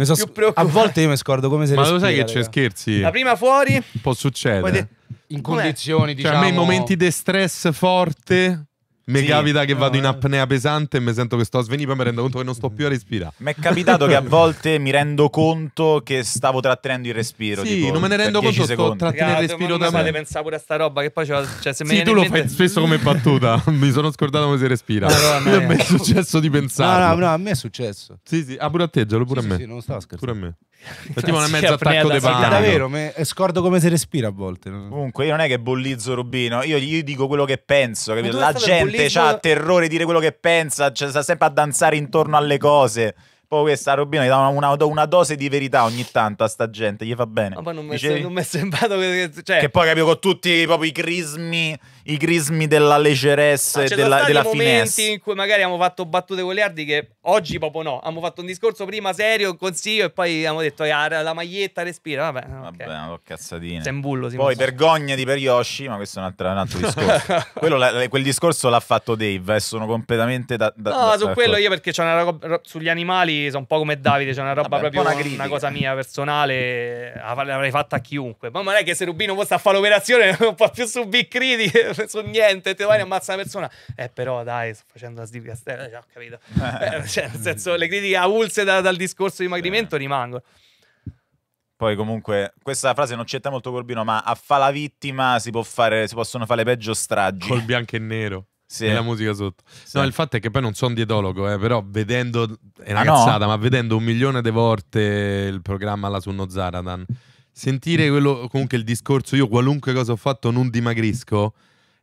So sc- a volte io mi scordo come se Ma respira, lo sai che c'è scherzi? La prima fuori Un po' succede. In Com'è? condizioni, diciamo... Cioè, a me in diciamo momenti di stress forte mi sì, capita che no, vado in eh. apnea pesante e mi sento che sto a svenire, poi mi rendo conto che non sto più a respirare. Mi è capitato che a *laughs* volte mi rendo conto che stavo trattenendo il respiro. Sì, tipo, non me ne rendo conto, secondi. sto trattenendo il respiro da me. Ma pensare pure a sta roba che poi c'è... Cioè, se sì, me tu lo mente... spesso come battuta, *laughs* mi sono scordato come si respira. Madonna, a me è successo di pensare. No, no, no, a me è successo. Sì, sì, ah, pure a te, giallo, pure sì, a me. Sì, non stavo scherzando. Pure a me. Tipo una mezza attacco di panico. Davvero, me eh, scordo come si respira a volte. Comunque, io non è che bollizzo Rubino, io gli dico quello che penso, capito? La gente gente ha terrore di dire quello che pensa, cioè, sta sempre a danzare intorno alle cose. Poi questa Robina gli dà una, una, una, dose di verità ogni tanto a sta gente, gli fa bene. Ma poi non mi è sembrato Cioè... Che poi capito con tutti proprio, i crismi i crismi della leggerezza ah, e della, della finesse. in cui magari abbiamo fatto battute con le ardi che oggi proprio no. Abbiamo fatto un discorso prima serio, un consiglio e poi abbiamo detto ah, la maglietta respira, vabbè. No, okay. Vabbè, no, cazzatine. Sei un bullo, si Poi vergognati per Yoshi, ma questo è un altro, un altro discorso. *laughs* quello, quel discorso l'ha fatto Dave, e eh, sono completamente da... da no, da, su ecco. quello io perché c'è una roba, sugli animali sono un po' come Davide, c'è una roba vabbè, proprio una, una, cosa mia personale, l'avrei fatta a chiunque. Ma non è che se Rubino fosse a fare l'operazione non *laughs* può più subire critiche non *laughs* so niente, te vai e ammazza una persona. Eh, però dai, sto facendo la sdigastello, eh, cioè, ho capito. *laughs* Eh, cioè, nel senso, le critiche avulse da, dal discorso di dimagrimento eh. rimangono. Poi comunque questa frase non c'entra molto Corbino, ma a fa la vittima si, può fare, si possono fare peggio stragi. Col bianco e nero. Sì. E la musica sotto. Sì. No, il fatto è che poi non sono dietologo, eh, però vedendo, è una ah, cazzata, no? ma vedendo un milione di volte il programma là su Zaradan, sentire quello, comunque il discorso, io qualunque cosa ho fatto non dimagrisco,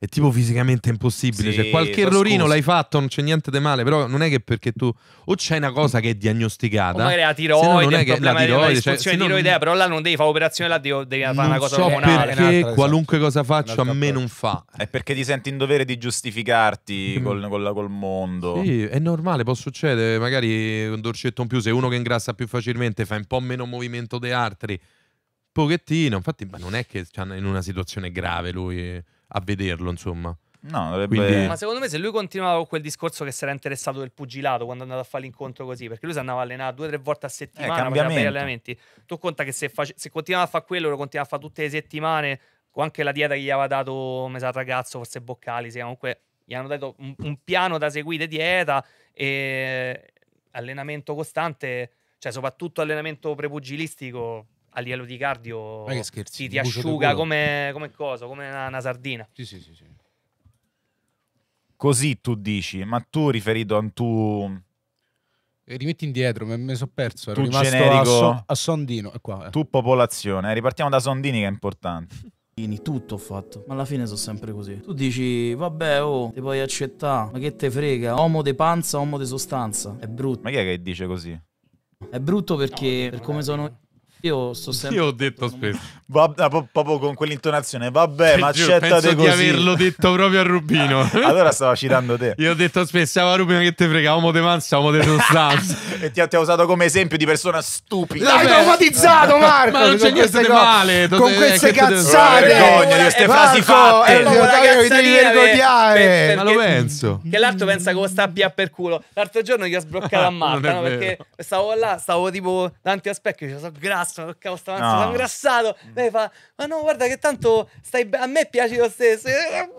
è tipo fisicamente impossibile. Cioè, sì, cioè, qualche errorino l'hai fatto, non c'è niente di male, però non è che perché tu o c'è una cosa che è diagnosticata, o magari la tiroide, non è che la tiroide, cioè, se tiroidea, non... però là non devi fare operazione, là devi, devi fare una cosa so ormonale. perché esatto. qualunque esatto. cosa faccio a me parte. non fa. È perché ti senti in dovere di giustificarti mm. col, col, col, mondo. Sì, è normale, può succedere, magari un dorcetto in più, se uno che ingrassa più facilmente fa un po' meno movimento di altri. Pochettino, infatti, ma non è che in una situazione grave lui a vederlo, insomma. No, dovrebbe... Quindi... Ma secondo me se lui continuava con quel discorso che si era interessato del pugilato quando è andato a fare l'incontro così, perché lui si andava a allenare due o tre volte a settimana eh, per allenamenti, tu conta che se, face... se continuava a fare quello, lo continuava a fare tutte le settimane, con anche la dieta che gli aveva dato, mi sa, ragazzo, forse Boccali, sì, comunque gli hanno dato un, un piano da seguire dieta e allenamento costante, cioè soprattutto allenamento prepugilistico, a livello di cardio scherzi, ti, ti asciuga come, come, cosa, come una, una sardina. Sì, sì, sì, sì, Così tu dici, ma tu riferito a tu... E eh, rimetti indietro, mi sono perso. Ero tu rimasto generico, a, so, a Sondino. Qua, eh. Tu popolazione, eh, ripartiamo da Sondini che è importante. *laughs* tutto ho fatto. Ma alla fine sono sempre così. Tu dici, vabbè, oh, ti puoi accettare, ma che te frega? uomo de panza, uomo de sostanza. È brutto. Ma chi è che dice così? È brutto perché, no, per come sono... Io sto sempre. Io ho detto spesso. *laughs* Vabbè, ah, proprio con quell'intonazione, vabbè, ma accettate così. di averlo detto proprio a Rubino. *laughs* allora stava citando te. Io ho detto spesso, a Rubino che te fregavamo uomo de manza, uomo de sostanza. *laughs* e ti ha, ti ha, usato come esempio di persona stupida. L'hai traumatizzato, Marco! ma non c'è niente di male. Con queste cazzate. vergogna di queste frasi fatte. È Ragazzi, devi vergognare. Ma lo penso. Che l'altro pensa come sta a per culo. L'altro giorno gli ha sbloccato a Marta, perché stavo là, stavo tipo davanti a specchio, ci cioè, sono grasso cazzo, lo cavo sta no. sono ingrassato. Mm. Lei fa, ma no, guarda che tanto stai be- a me piace lo stesso. Eh,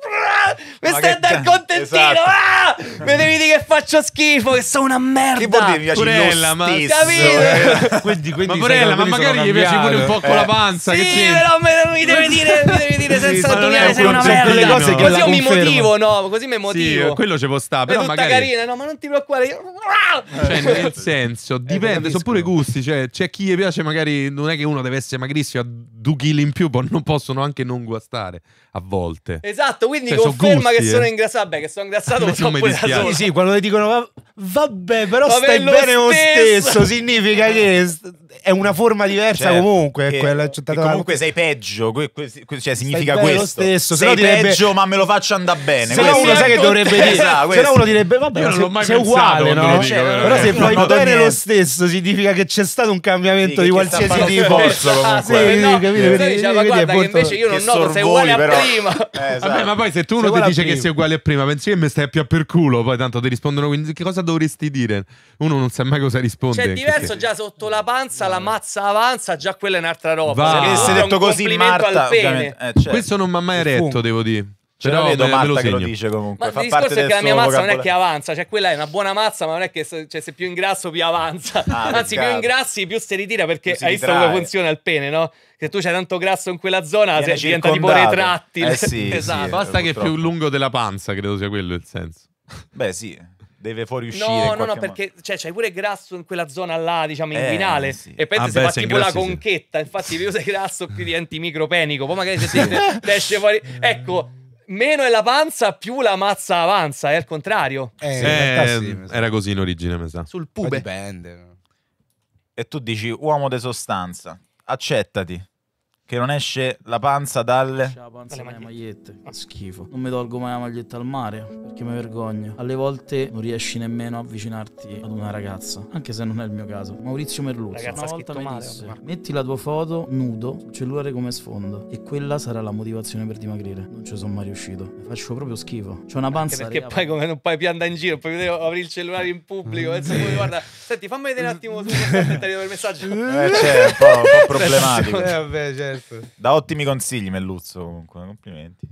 mi stai a dare contentino, esatto. ah! mi devi dire che faccio schifo, che sono una merda. Che vuol dire mi piaci Purella, ma... Capito? Eh. *laughs* quindi, quindi ma Purella, ma magari gli piace pure un po' con la eh. panza. Sì, che però mi devi dire, mi devi dire senza sottolineare sei una merda. Cose che così io mi motivo, no, così mi motivo. Sì, quello ci può stare, però magari... carina, no, ma non ti preoccupare. Cioè, nel eh. senso, dipende, sono pure gusti, cioè c'è chi gli piace magari non è che uno deve essere magrissimo a due kill in più, non possono anche non guastare a volte. Esatto, quindi cioè, conferma gusti, che eh. sono ingrassato. Beh, che sono ingrassato, *laughs* ma sono pure Sì, sì, quando le dicono Vabbè, però Vabbè, stai lo bene lo stesso. significa che è una forma diversa cioè, comunque. Che, quella, cioè, comunque sei peggio, que, que, que, cioè significa questo. Lo stesso, sei direbbe, peggio, ma me lo faccio andare bene. Se no uno sai che dovrebbe dire, esatto, se no uno direbbe, vabbè, Io non sei uguale, no? Dico, cioè, però se fai bene niente. lo stesso significa che c'è stato un cambiamento sì, di qualsiasi tipo. guarda, invece io non noto, sei uguale a prima. Eh, vabbè, ma esatto. poi se tu uno ti dice che sei uguale a prima, pensi che mi stai più a per culo, poi tanto ti rispondono quindi che cosa dovresti dire? Uno non sa mai cosa rispondere. Cioè, è diverso già sotto la panza, la mazza avanza, già quella è un'altra roba. Va. Se avesse detto così Marta, eh, certo. questo non mi ha mai retto, devo dire. Ce però vedo me, Marta lo che lo dice comunque. Ma Fa il discorso è che la mia mazza vocabolo. non è che avanza, cioè quella è una buona mazza, ma non è che se, cioè, se più ingrasso più avanza. Ah, Anzi, più ingrassi più si ritira perché si hai visto come funziona il pene, no? Che tu c'hai tanto grasso in quella zona, Viene se diventa tipo retratti. Eh sì, *laughs* esatto. Sì, Basta che è più lungo della panza, credo sia quello il senso. Beh, sì deve fuoriuscire. No, no, no, perché cioè, c'hai pure grasso in quella zona là, diciamo, inguinale. Eh, sì. E poi ah, se beh, fatti quella grassi, conchetta, sì. infatti più sei grasso più diventi micropenico, poi magari se ti esce fuori... Ecco, meno è la panza, più la mazza avanza, è al contrario. Eh, sì, eh, era così in origine, mi sa. Sul pube. dipende. E tu dici, uomo di sostanza, accettati che non esce la panza dalle... La panza dalle magliette. magliette. Ah. Schifo. Non mi tolgo mai la maglietta al mare perché mi vergogno. Alle volte non riesci nemmeno a avvicinarti ad una ragazza, anche se non è il mio caso. Maurizio Merluzzo ragazza una volta mi disse ma... "Metti la tua foto nudo sul cellulare come sfondo e quella sarà la motivazione per dimagrire". Non ci sono mai riuscito. Mi faccio proprio schifo. C'è una panza anche perché rea... poi come non puoi più in giro, puoi vedere aprire il cellulare in pubblico mm. e poi guarda, *laughs* senti, fammi vedere un attimo tu *laughs* il messaggio. Eh, c'è un po', un po *laughs* problematico. eh, vabbè, certo. Da ottimi consigli, Melluzzo, comunque. Complimenti.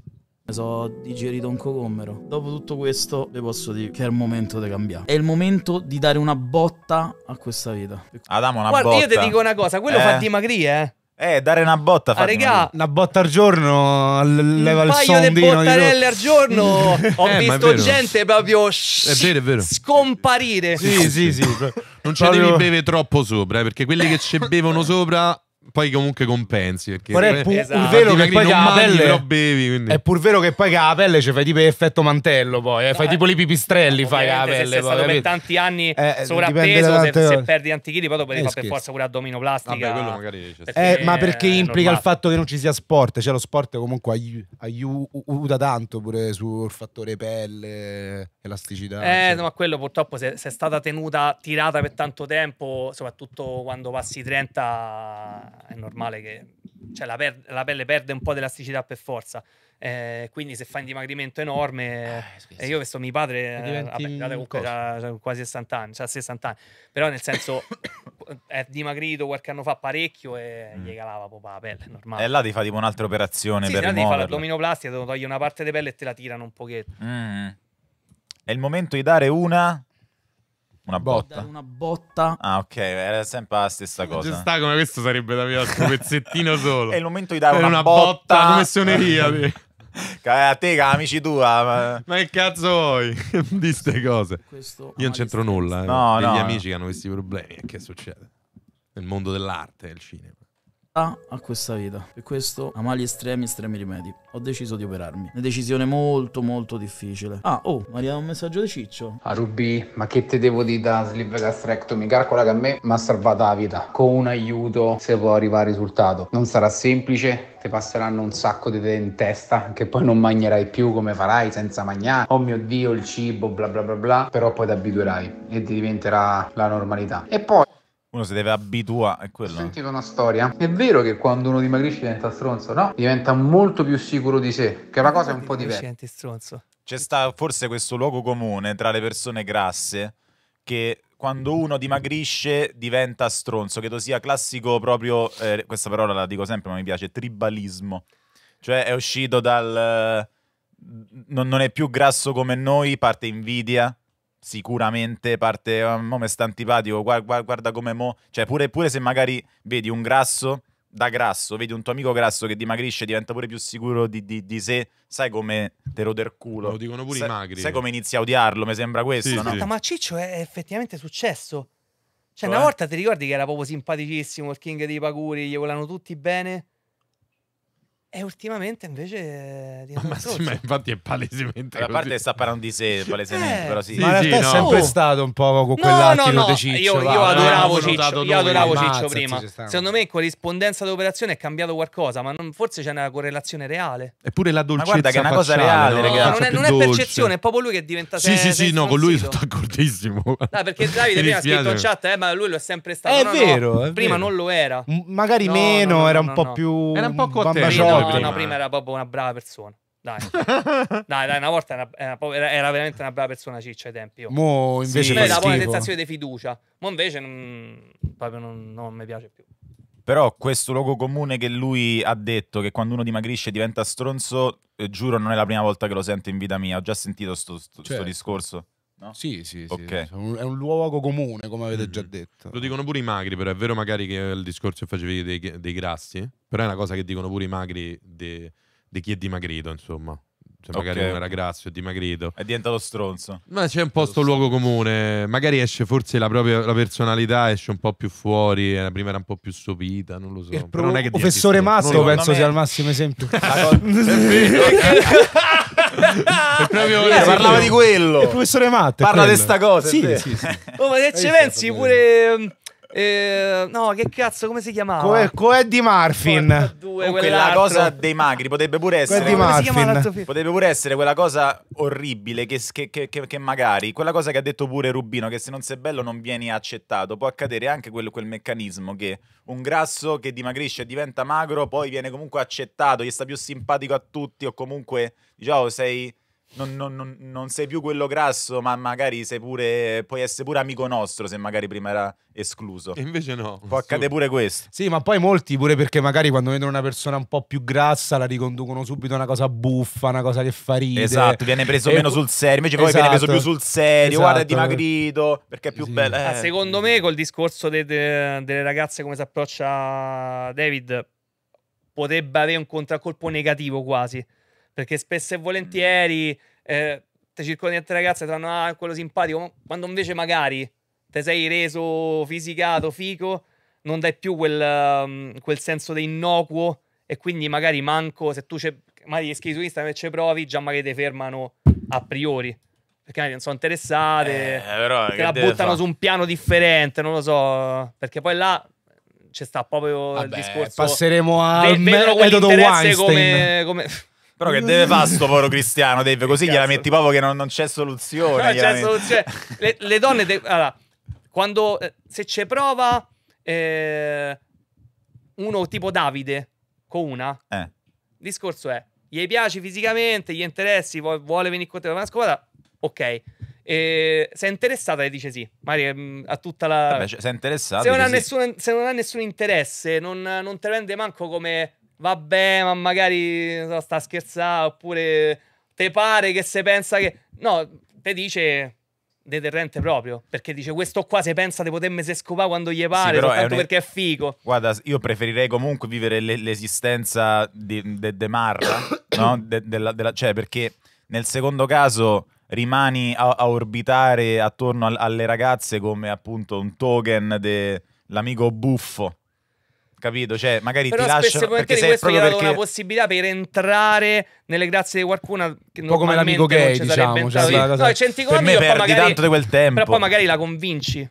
Mi sono digerito un cogommero. Dopo tutto questo, vi posso dire che è il momento di cambiare. È il momento di dare una botta a questa vita. Adamo, una Guarda, botta. Guarda, io ti dico una cosa: quello eh. fa dimagrire, eh. Eh, dare una botta. Ah, una botta al giorno leva il sondino. Un paio di bottarelle al giorno. *laughs* Eh, Ho eh, visto gente proprio sh- è vero, è vero. scomparire. Sì, sì, sì. *laughs* Non ci proprio... devi bere troppo sopra, eh, perché quelli che ci bevono sopra poi comunque compensi. Perché però è, eh, pu- esatto. Eh, pur vero che poi non mangi, pelle... però bevi. Quindi. È pur vero che poi la pelle ci fai tipo effetto mantello. Poi eh, fai eh, tipo i pipistrelli. Fai la pelle. Se per tanti anni eh, sovrappeso, se, se, perdi antichili, poi dopo devi eh, fare per forza pure addominoplastica. Vabbè, magari perché ma perché implica il fatto che non ci sia sport? Cioè, lo sport comunque aiuta tanto pure sul fattore pelle, elasticità. Eh, no, ma quello purtroppo se, se è stata tenuta tirata per tanto tempo, soprattutto quando passi 30 è normale che cioè, la, per- la, pelle perde un po' di elasticità per forza. Eh, quindi se fa un dimagrimento enorme, ah, io questo mio padre era quasi 60 anni, cioè 60 anni, però nel senso *coughs* è dimagrito qualche anno fa parecchio e mm. gli calava proprio la pelle, è normale. E là ti fa tipo un'altra operazione sì, per rimuoverla. Sì, ti fa l'addominoplastica, te lo togli una parte di pelle e te la tirano un pochetto. Mm. È il momento di dare una una botta. Una botta. Ah, ok, era sempre la stessa cosa. Sta come questo sarebbe da via un pezzettino solo. *laughs* È il momento di dare una, una, botta. botta come suoneria. *laughs* Eh, a te, amici tua. Ma... ma che cazzo vuoi? *laughs* di ste cose. Questo... Io non c'entro nulla. Eh. No, no. amici che hanno questi problemi. che succede? Nel mondo dell'arte, il cinema a questa vita. Per questo, a mali estremi, estremi rimedi. Ho deciso di operarmi. Una decisione molto, molto difficile. Ah, oh, Maria, un messaggio di Ciccio. A ah, Rubi, ma che te devo dire da slip gastrectomy? Calcola che a me mi ha salvato la vita. Con un aiuto se può arrivare al risultato. Non sarà semplice, ti passeranno un sacco di te in testa che poi non mangerai più come farai senza mangiare. Oh mio Dio, il cibo, bla bla bla bla. Però poi ti abituerai e ti diventerà la normalità. E poi uno si deve abituare, a quello. Ho sentito una storia. È vero che quando uno dimagrisce diventa stronzo, no? Diventa molto più sicuro di sé, che è una cosa è un po' diversa. Diventi stronzo. C'è sta forse questo luogo comune tra le persone grasse che quando uno dimagrisce diventa stronzo, credo sia classico proprio, eh, questa parola la dico sempre ma mi piace, tribalismo. Cioè è uscito dal... Non, eh, non è più grasso come noi, parte invidia, sicuramente parte, oh, mo mi sta antipatico, guarda, guarda, guarda come mo... Cioè, pure, pure se magari vedi un grasso da grasso, vedi un tuo amico grasso che dimagrisce, diventa pure più sicuro di, di, di sé, sai come te rode il culo. Lo dicono pure sai, i magri. Sai come inizia a odiarlo, mi sembra questo, sì, no? sì. Ma Ciccio è effettivamente successo. Cioè, cioè, una volta ti ricordi che era proprio simpaticissimo il King dei Paguri, gli volano tutti bene. E ultimamente invece eh, ma, Massimo, infatti è palesemente. La parte sta parlando di sé, palesemente, eh, però sì. sì ma in realtà sì, no. è sempre oh. stato un po' con no, quell'attimo no, no. Ciccio. Io, io adoravo Ciccio, io adoravo Ciccio prima. Secondo me in corrispondenza d'operazione è cambiato qualcosa, ma non, forse c'è una correlazione reale. Eppure la dolcezza. Ma guarda che è una cosa facciale, reale, ragazzi. Non, è, non è percezione, è proprio lui che è diventato. Sì, sì, sì, no, con lui sono d'accordissimo. No, perché Davide prima ha scritto in chat, eh, ma lui lo è sempre stato. È vero. Prima non lo era. Magari meno, era un po' più. Era un po' contento prima. no, prima era proprio una brava persona. Dai, *laughs* dai, dai, una volta era, era, era, veramente una brava persona Ciccio ai tempi. Io. Mo invece sì, era una sensazione di fiducia, Mo invece non, proprio non, non mi piace più. Però questo luogo comune che lui ha detto che quando uno dimagrisce diventa stronzo, eh, giuro non è la prima volta che lo sento in vita mia, ho già sentito questo certo. Cioè. discorso. No? Sì, sì, okay. è un luogo comune, come avete mm-hmm. già detto. Lo dicono pure i magri, però è vero magari che il discorso facevi dei, dei grassi, però è una cosa che dicono pure i magri di chi è dimagrito, insomma. Cioè, okay. magari non era grasso e dimagrito. È diventato stronzo. Ma c'è un po' sto luogo comune. Magari esce forse la propria la personalità, esce un po' più fuori. La eh, prima era un po' più stupita, non lo so. Il pro- non è che professore Massimo penso me... sia il massimo esempio. *laughs* proprio eh, parlava di quello. Il professore Matte. Parla di sta cosa. Sì, sì, sì. Oh, ma se ci pensi pure mm, eh, no, che cazzo, come si chiamava? Coe, Coe Marfin. Due, la cosa dei magri potrebbe pure essere come Potrebbe pure essere quella cosa orribile che, che, che, che, magari Quella cosa che ha detto pure Rubino Che se non sei bello non vieni accettato Può accadere anche quel, quel meccanismo Che un grasso che dimagrisce e diventa magro Poi viene comunque accettato Gli sta più simpatico a tutti O comunque, diciamo, sei non, non, non, sei più quello grasso, ma magari sei pure, puoi essere pure amico nostro se magari prima era escluso. E invece no. Può accadere pure questo. Sì, ma poi molti pure perché magari quando vedono una persona un po' più grassa la riconducono subito a una cosa buffa, una cosa che fa ridere. Esatto, viene preso e... meno sul serio, invece esatto. poi viene preso esatto. più sul serio, esatto. guarda è esatto. dimagrito, perché è più sì. bello. Eh. secondo me col discorso de- de- delle ragazze come si approccia David potrebbe avere un contraccolpo negativo quasi. Perché spesso e mm. volentieri eh, te circondi a te ragazze tra ah, quello simpatico, quando invece magari te sei reso fisicato, fico, non dai più quel, um, quel senso di innocuo e quindi magari manco, se tu c'è, magari scrivi su Instagram e ci provi, già magari ti fermano a priori perché non sono interessate, eh, però, che la buttano fa? su un piano differente, non lo so, perché poi là c'è sta proprio Vabbè, il discorso. Passeremo al metodo Weinstein. Come, come... Però che mm. deve fare sto povero Cristiano, Dave? Così gliela metti proprio che non, non c'è soluzione. Non c'è soluzione. Le, le donne... De- allora, quando... Eh, se c'è prova... Eh, uno tipo Davide, con una... Eh. discorso è... Gli piace fisicamente, gli interessi, vuole venire con te una scuola, ok. E eh, se è interessata, le dice sì. Magari mm, a tutta la. Vabbè, cioè, se è interessata. Se, se, non ha nessun interesse, non, non te rende manco come vabbè, ma magari so, sta scherzando, oppure te pare che se pensa che... No, te dice deterrente proprio, perché dice questo qua se pensa di potermi scopare quando gli pare, sì, soltanto è perché è figo. Guarda, io preferirei comunque vivere le, l'esistenza di de, de Marra, no? De, della, della, cioè, perché nel secondo caso rimani a, a orbitare attorno al, alle ragazze come appunto un token dell'amico buffo capito? Cioè, magari Però ti lascio perché se proprio gli perché... una possibilità per entrare nelle grazie di qualcuno che po' come l'amico gay, diciamo, cioè, la, la, no, senti come amico, perdi magari, tanto di quel tempo. Però poi magari la convinci.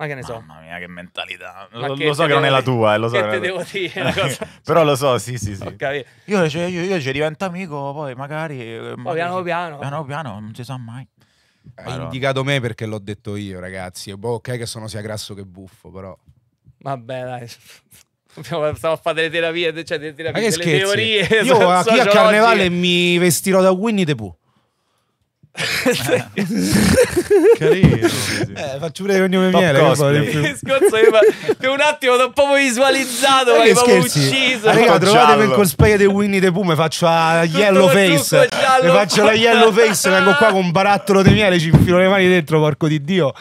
Ma che ne so. Mamma mia, che mentalità. Lo, che lo, so che non è la tua, eh, lo so. Che, che te devo dire. Cosa... *laughs* Però lo so, sì, sì, sì. Okay. Io, cioè, io, io ci divento amico, poi magari... Eh, poi piano piano. Piano piano, non si sa mai. Ha allora. indicato me perché l'ho detto io, ragazzi. Boh, ok che sono sia grasso che buffo, però... Vabbè, dai. Stiamo a fare delle terapie, cioè delle, terapie, delle teorie. Io so, a, a Carnevale mi vestirò da Winnie the Pooh. *laughs* Eh. Carino. Eh, faccio pure il cognome miele. Scorso io per un attimo l'ho proprio visualizzato, eh, ma proprio ucciso. Raga, trovatevi il cosplay di Winnie the Pooh, mi faccio la yellow face. Mi faccio la yellow face, vengo qua con un barattolo di miele, ci infilo le mani dentro, porco di Dio.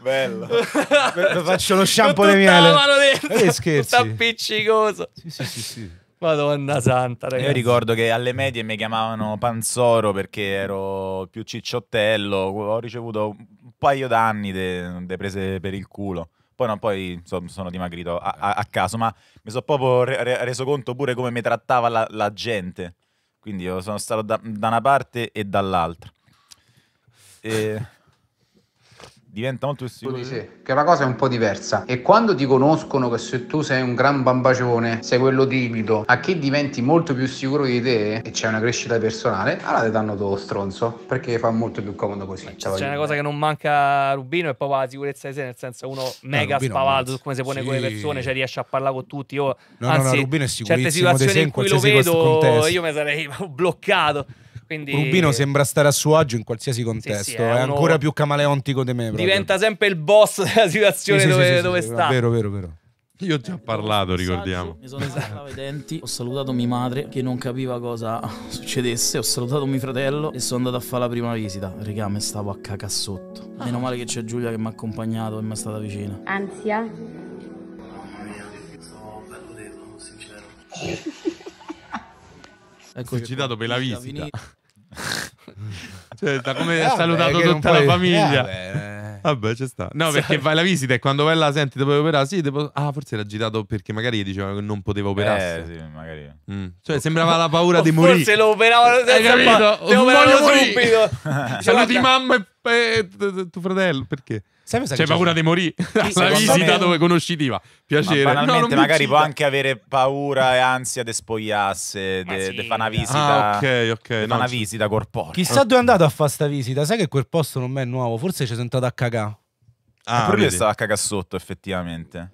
Bello. Faccio lo shampoo di miele. Dentro, eh, scherzi. Tutto appiccicoso. Sì, sì, sì, sì. Madonna santa, ragazzi. Io ricordo che alle medie mi chiamavano Panzoro perché ero più cicciottello. Ho ricevuto un paio d'anni de, prese per il culo. Poi, no, poi so, sono dimagrito a, a, a, caso, ma mi sono proprio re, reso conto pure come mi trattava la, la gente. Quindi io sono stato da, da una parte e dall'altra. E diventa molto sicuro di sé, che è una cosa un po' diversa. E quando ti conoscono che se tu sei un gran bambacione, sei quello timido, a che diventi molto più sicuro di te e c'è una crescita personale, allora ti danno tutto stronzo, perché fa molto più comodo così. C'è, cioè, c'è una cosa che non manca a Rubino è proprio la sicurezza di sé, nel senso uno eh, mega no, spavaldo su come si pone sì. con le persone, cioè riesce a parlare con tutti. Io, no, anzi, no, no, Rubino è sicurissimo certe situazioni in cui lo vedo, io mi sarei *laughs* bloccato. Quindi... Rubino sembra stare a suo agio in qualsiasi contesto, sì, sì, è, è uno... ancora più camaleontico di me. Proprio. Diventa sempre il boss della situazione sì, dove, dove sta. Vero, vero, vero. Io ho già parlato, ricordiamo. Mi sono esatto. i denti, ho salutato mia madre che non capiva cosa *laughs* succedesse, ho salutato mio fratello e sono andato a fare la prima visita. Regà, me stavo a cacà sotto. Meno male che c'è Giulia che mi ha accompagnato e mi è stata vicina. Ansia. Mamma oh mia, sono bello dentro, sincero. *laughs* Ecco Citato per la visita. visita. *laughs* cioè, da come eh, ha eh, salutato tutta la puoi... Eh, famiglia. Eh, vabbè, vabbè ci sta. No, perché vai la visita e quando vai la senti, dovevi operare. Sì, devo... ah, forse era agitato perché magari dicevano che non poteva operare. Eh, sì, magari. Mm. Cioè, sembrava la paura di morire. Forse lo operavano eh, senza Hai capito? Lo operavano subito. Saluti mamma e tuo fratello, perché? Sai C'è paura di morire. Sì, *laughs* la visita me... dove conoscitiva. Piacere. Ma no, magari può anche avere paura e ansia di spogliasse, di sì. fare una ah, visita. Ah, ok, ok. No, una visita corporea. Chissà dove è andato a fare sta visita. Sai che quel posto non è nuovo. Forse ci è sentato a cagà. Ah, pure lui stava a cagà sotto, effettivamente.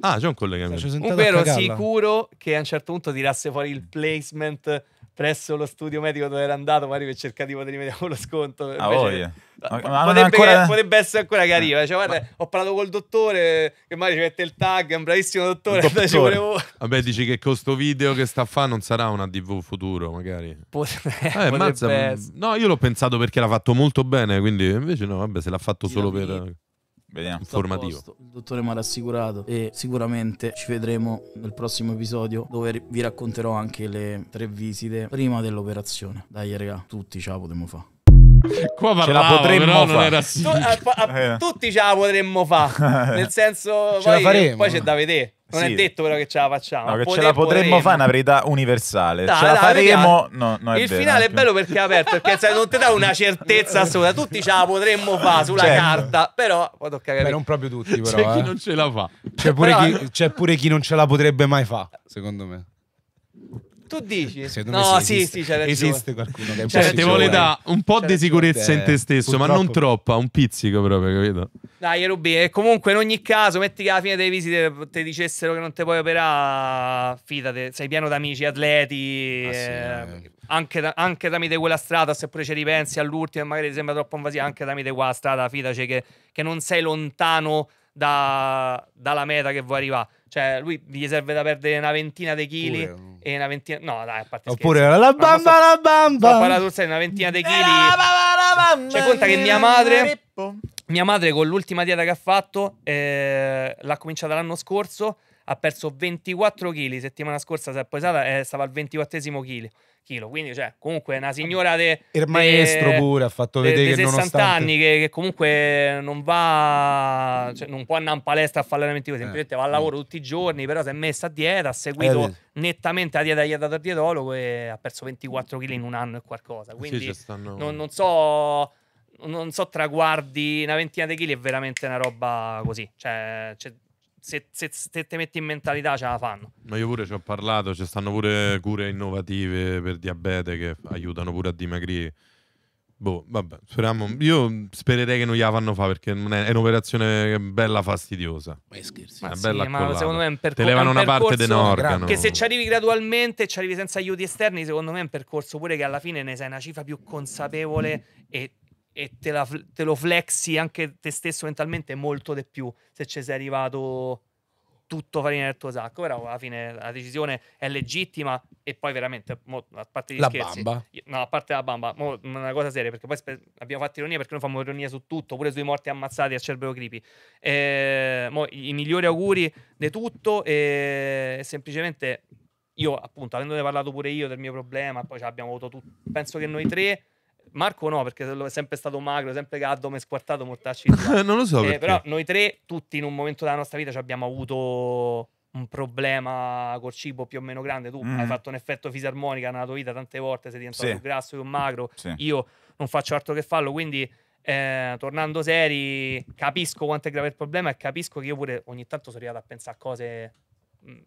Ah, c'è un collegamento. Comunque ero sicuro che a un certo punto tirasse fuori il placement presso lo studio medico dove era andato, magari per cercare di poter rimediare con *laughs* lo sconto. Ah, Invece, ma, ma potrebbe, ancora... potrebbe, essere ancora che arriva. Cioè, guarda, ma... ho parlato col dottore che magari ci mette il tag, è un bravissimo dottore. *laughs* dottore. Ci volevo... Vabbè, dici che questo video che sta a fare non sarà una DV futuro, magari. Pot- eh, mazza, mm, no, io l'ho pensato perché l'ha fatto molto bene, quindi invece no, vabbè, se l'ha fatto solo per... Vediamo. Informativo. il dottore mi ha rassicurato e sicuramente ci vedremo nel prossimo episodio dove vi racconterò anche le tre visite prima dell'operazione. Dai, raga, tutti ce la potremmo fare. Qua parlavo, ce la potremmo fare. Tu, eh, pa- eh. tutti ce la potremmo fare. *laughs* Nel senso, ce poi, poi c'è da vedere. Non sì. è detto però che ce la facciamo. No, che poter, ce la potremmo fare una verità universale. No, ce la faremo. No, no, il vero, finale è bello perché è aperto, perché non ti dà una certezza assoluta. Tutti ce la potremmo fare sulla certo. carta, però tocca capire. Beh, non proprio tutti, però. C'è eh. chi non ce la fa. C'è pure, però... chi, c'è pure chi non ce la potrebbe mai fare, secondo me. Tu dici? Secondo no, sì, esiste, sì, Esiste qualcuno che cioè, te vuole dare un po' di sicurezza in te eh, stesso, ma non troppa, un pizzico proprio, capito? Dai, Rubi, e comunque in ogni caso, metti che alla fine delle visite ti dicessero che non te puoi operare, fidate, sei pieno d'amici atleti, ah, eh, eh. Anche, anche, tramite quella strada, se pure ci ripensi all'ultimo e magari ti sembra troppo invasivo, anche tramite quella strada, fidaci che, che non sei lontano da, dalla meta che vuoi arrivare. Cioè, lui gli serve da perdere una ventina di chili. Pure e una ventina. No, dai, a parte Oppure scherzi, la bamba, so, la bamba. Ho parlato sei una ventina di chili. Cioè, cioè, conta che mia madre. Mia madre, con l'ultima dieta che ha fatto, eh, l'ha cominciata l'anno scorso. Ha perso 24 kg. Settimana scorsa si è pesata e eh, stava al 24 kg chilo. Quindi, cioè, comunque una signora de, maestro pure ha fatto vedere de, de 60 nonostante... anni che, che, comunque non va, cioè, non può andare in palestra a fare allenamenti così, eh, semplicemente eh. va al lavoro eh. tutti i giorni, però si è messa a dieta, ha seguito eh, nettamente la dieta gli ha dato dietologo e ha perso 24 kg in un anno e qualcosa. Quindi sì, non, non so non so, traguardi una ventina di chili è veramente una roba così. Cioè, cioè se, se, se te metti in mentalità ce la fanno. Ma io pure ci ho parlato, ci stanno pure cure innovative per diabete che aiutano pure a dimagrire. Boh, vabbè, speriamo. Io spererei che non gliela fanno fa perché è, un'operazione bella fastidiosa. Ma scherzi. Ma, sì, ma secondo me è un percorso. Te levano un una parte dell'organo. Che se ci arrivi gradualmente, e ci arrivi senza aiuti esterni, secondo me è un percorso pure che alla fine ne sei una cifra più consapevole mm. e e te, la, te, lo flexi anche te stesso mentalmente molto di più se ci sei arrivato tutto farina nel tuo sacco però alla fine la decisione è legittima e poi veramente mo, a parte gli la scherzi bamba. Io, no a parte la bamba mo, una cosa seria perché poi spe- abbiamo fatto ironia perché noi facciamo ironia su tutto pure sui morti ammazzati a cerbero creepy e, eh, mo, i migliori auguri di tutto e semplicemente io appunto avendone parlato pure io del mio problema poi abbiamo avuto tutto penso che noi tre Marco no, perché è sempre stato magro, sempre che addome squartato, mortacci. *laughs* non lo so. Eh, però noi tre, tutti in un momento della nostra vita, abbiamo avuto un problema col cibo più o meno grande. Tu mm. hai fatto un effetto fisarmonica nella tua vita tante volte, sei diventato sì. più grasso, più magro. Sì. Io non faccio altro che farlo, quindi... Eh, tornando seri, capisco quanto è grave il problema e capisco che io pure ogni tanto sono arrivato a pensare a cose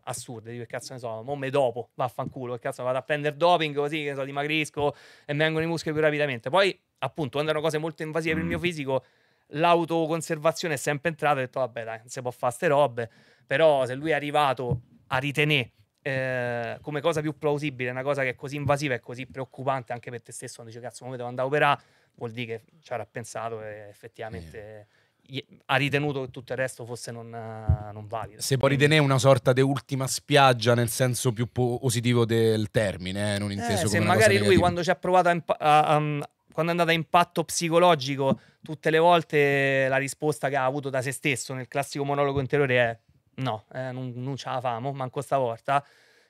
assurde, che cazzo ne so, momme dopo, vaffanculo, che cazzo vado a prendere doping così, che so, dimagrisco e mi vengono i muscoli più rapidamente. Poi, appunto, quando erano cose molto invasive per il mio mm. fisico, l'autoconservazione è sempre entrata ho detto, vabbè dai, non si può fare ste robe, però se lui è arrivato a ritenere eh, come cosa più plausibile una cosa che è così invasiva e così preoccupante anche per te stesso, quando dici, cazzo, mi devo andare a operare, vuol dire che ci avrà pensato e effettivamente... Yeah ha ritenuto che tutto il resto fosse non, non valido. Se può ritenere una sorta di ultima spiaggia nel senso più positivo del termine, eh, non eh, inteso eh, Se magari lui quando ci ha provato a, a, a mm, quando è andato a impatto psicologico, tutte le volte la risposta che ha avuto da se stesso nel classico monologo interiore è no, eh, non, non ce la famo, manco stavolta.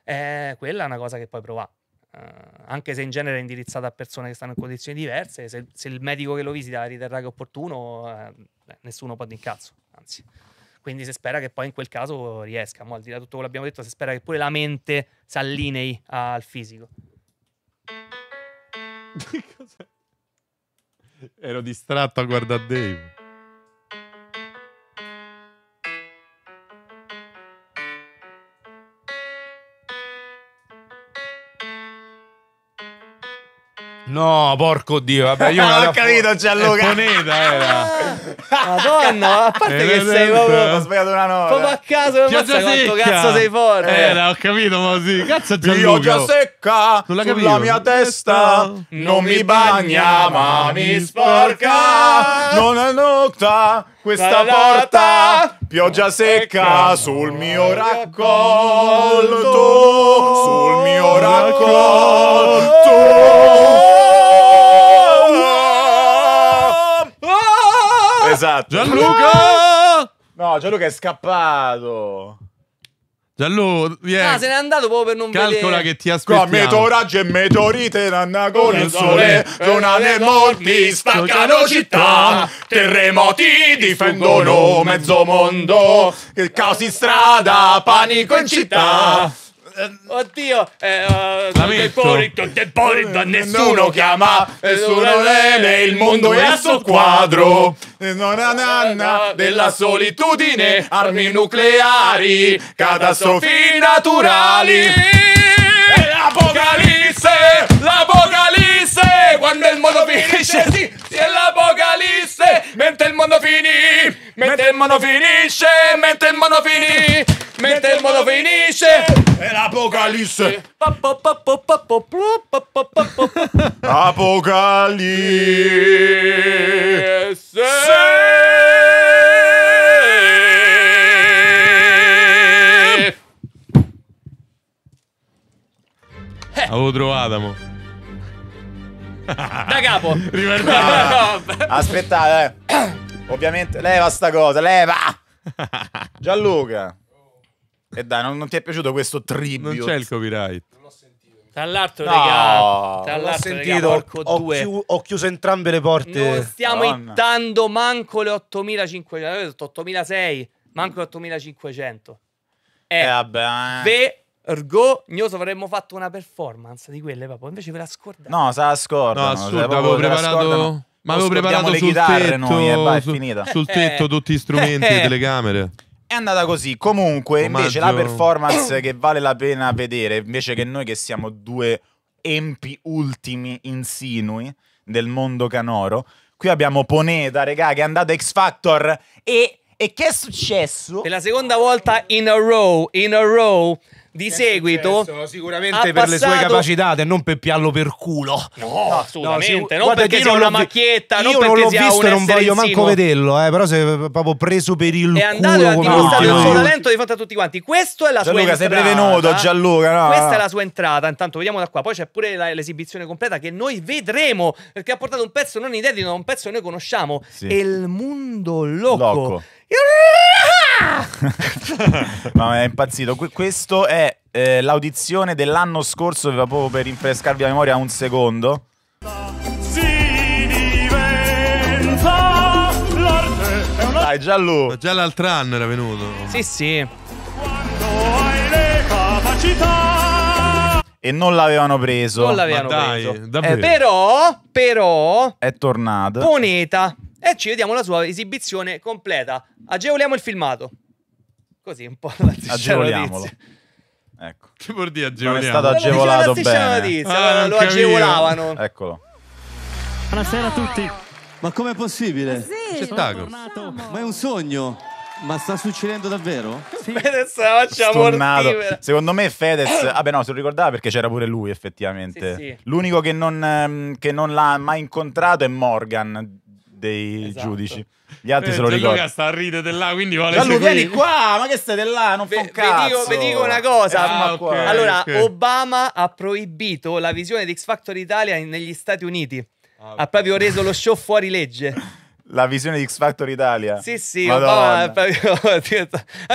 Eh, quella è una cosa che poi prova. Eh, anche se in genere è indirizzata a persone che stanno in condizioni diverse, se, se il medico che lo visita riterrà che è opportuno, eh, beh, nessuno può di incazzo, anzi. Quindi si spera che poi in quel caso riesca. Ma al di là di tutto quello che abbiamo detto, si spera che pure la mente si allinei al fisico. *laughs* Ero distratto a guardare Dave. No, porco dio, vabbè, io *laughs* non ho capito, Gianluca. Moneta era. Madonna, a parte che sei ehm, proprio esatto. ho sbagliato una nota. Proprio a caso, ma quanto cazzo sei forte. Era, ho capito, ma sì. Cazzo Gianluca. Io già secca sulla capivo. mia testa, non mi bagna, ma mi sporca. Non è nota questa porta, pioggia secca ecco. sul mio raccolto, sul mio ecco. raccolto. Ah! Esatto. Gianluca! No, Gianluca è scappato. Giallo, yeah. Ah, se n'è andato proprio per non Calcola vedere. Calcola che ti aspettiamo. Qua meteoraggi e meteorite nanna con il sole, zonane morti staccano città, terremoti difendono mezzo mondo, Che casi strada, panico in città. Eh, oddio, eh, uh, non te nessuno chiama, nessuno leme, il mondo è a suo quadro. Nanana, della solitudine, armi nucleari, catastrofi naturali. E l'apocalisse, l'apocalisse, quando il mondo finisce, sì, sì è l'apocalisse, mentre il mondo finisce, mentre il mondo finisce, mentre il mondo finisce. Apocalisse. Apocalisse. Eh. Avevo trovato, mo. Da capo. Ripartiamo. *laughs* Aspettate, eh. Ovviamente, leva sta cosa, leva. Gianluca. E eh dai, non, non ti è piaciuto questo tribute? Non c'è il copyright. Non l'ho sentito. Tra l'altro, no, raga, tra sentito, raga, ho, chiu ho, chiuso entrambe le porte. Non stiamo Madonna. ittando manco le 8500, avevo detto 8600, manco le 8500. È eh, vabbè. Eh. vergognoso, avremmo fatto una performance di quelle proprio, invece ve la scordate. No, se la scordano. No, assurdo, avevo preparato... Ma avevo preparato sul tetto, noi, eh, vai, sul tetto tutti gli strumenti *laughs* e telecamere. È andata così. Comunque, Omaggio. invece, la performance che vale la pena vedere, invece che noi che siamo due empi ultimi insinui del mondo canoro, qui abbiamo Poneta, regà, che è andata X Factor e... E che è successo? Per la seconda volta in a row, in a row, di seguito. Sicuramente per le sue capacità e non per piallo per culo. No, assolutamente. No, non guarda, perché io non una macchietta. Io non, non l'ho visto e non voglio manco vederlo, eh, però è proprio preso per il è culo. È andato a dimostrare il suo talento di fronte a tutti quanti. Questa è la Gianluca, sua entrata. Gianluca, sei prevenuto, Gianluca. No, Questa no. è la sua entrata. Intanto vediamo da qua. Poi c'è pure l'esibizione completa che noi vedremo, perché ha portato un pezzo non inedito, ma un pezzo che noi conosciamo. Sì. El Mundo Loco. Loco no, ah! *laughs* è impazzito. questo è eh, l'audizione dell'anno scorso, proprio per rinfrescarvi la memoria un secondo. Si diventa l'arte. Dai, già lui. Ma già l'altro anno era venuto. Sì, sì. E non l'avevano preso. Non l'avevano dai, preso. Eh, però, però... È tornato. Moneta e ci vediamo la sua esibizione completa. Agevoliamo il filmato. Così un po' la Agevoliamolo. Ecco. Che vuol dire agevoliamo? Non è stato agevolato bene. Notizia, ah, lo agevolavano. Eccolo. Buonasera a tutti. Ma com'è possibile? Sì, Sono Ma è un sogno. Ma sta succedendo davvero? Sì. Fedez *laughs* la faccia mortiva. Secondo me Fedez, *coughs* vabbè ah no, se lo ricordava perché c'era pure lui effettivamente. Sì, sì. L'unico che non, ehm, che non l'ha mai incontrato è Morgan dei esatto. giudici. Gli altri eh, se lo ricordano. Luca sta a ridere di quindi vuole Gianluca, vieni qua, ma che stai di là? Non Beh, fa un cazzo. Vi dico, dico una cosa. Ah, ah okay, allora, okay. Obama ha proibito la visione di X Factor Italia negli Stati Uniti. Ah, ha proprio reso lo show fuori legge. *laughs* la visione di X Factor Italia. Sì, sì, Madonna. Obama, *laughs* anche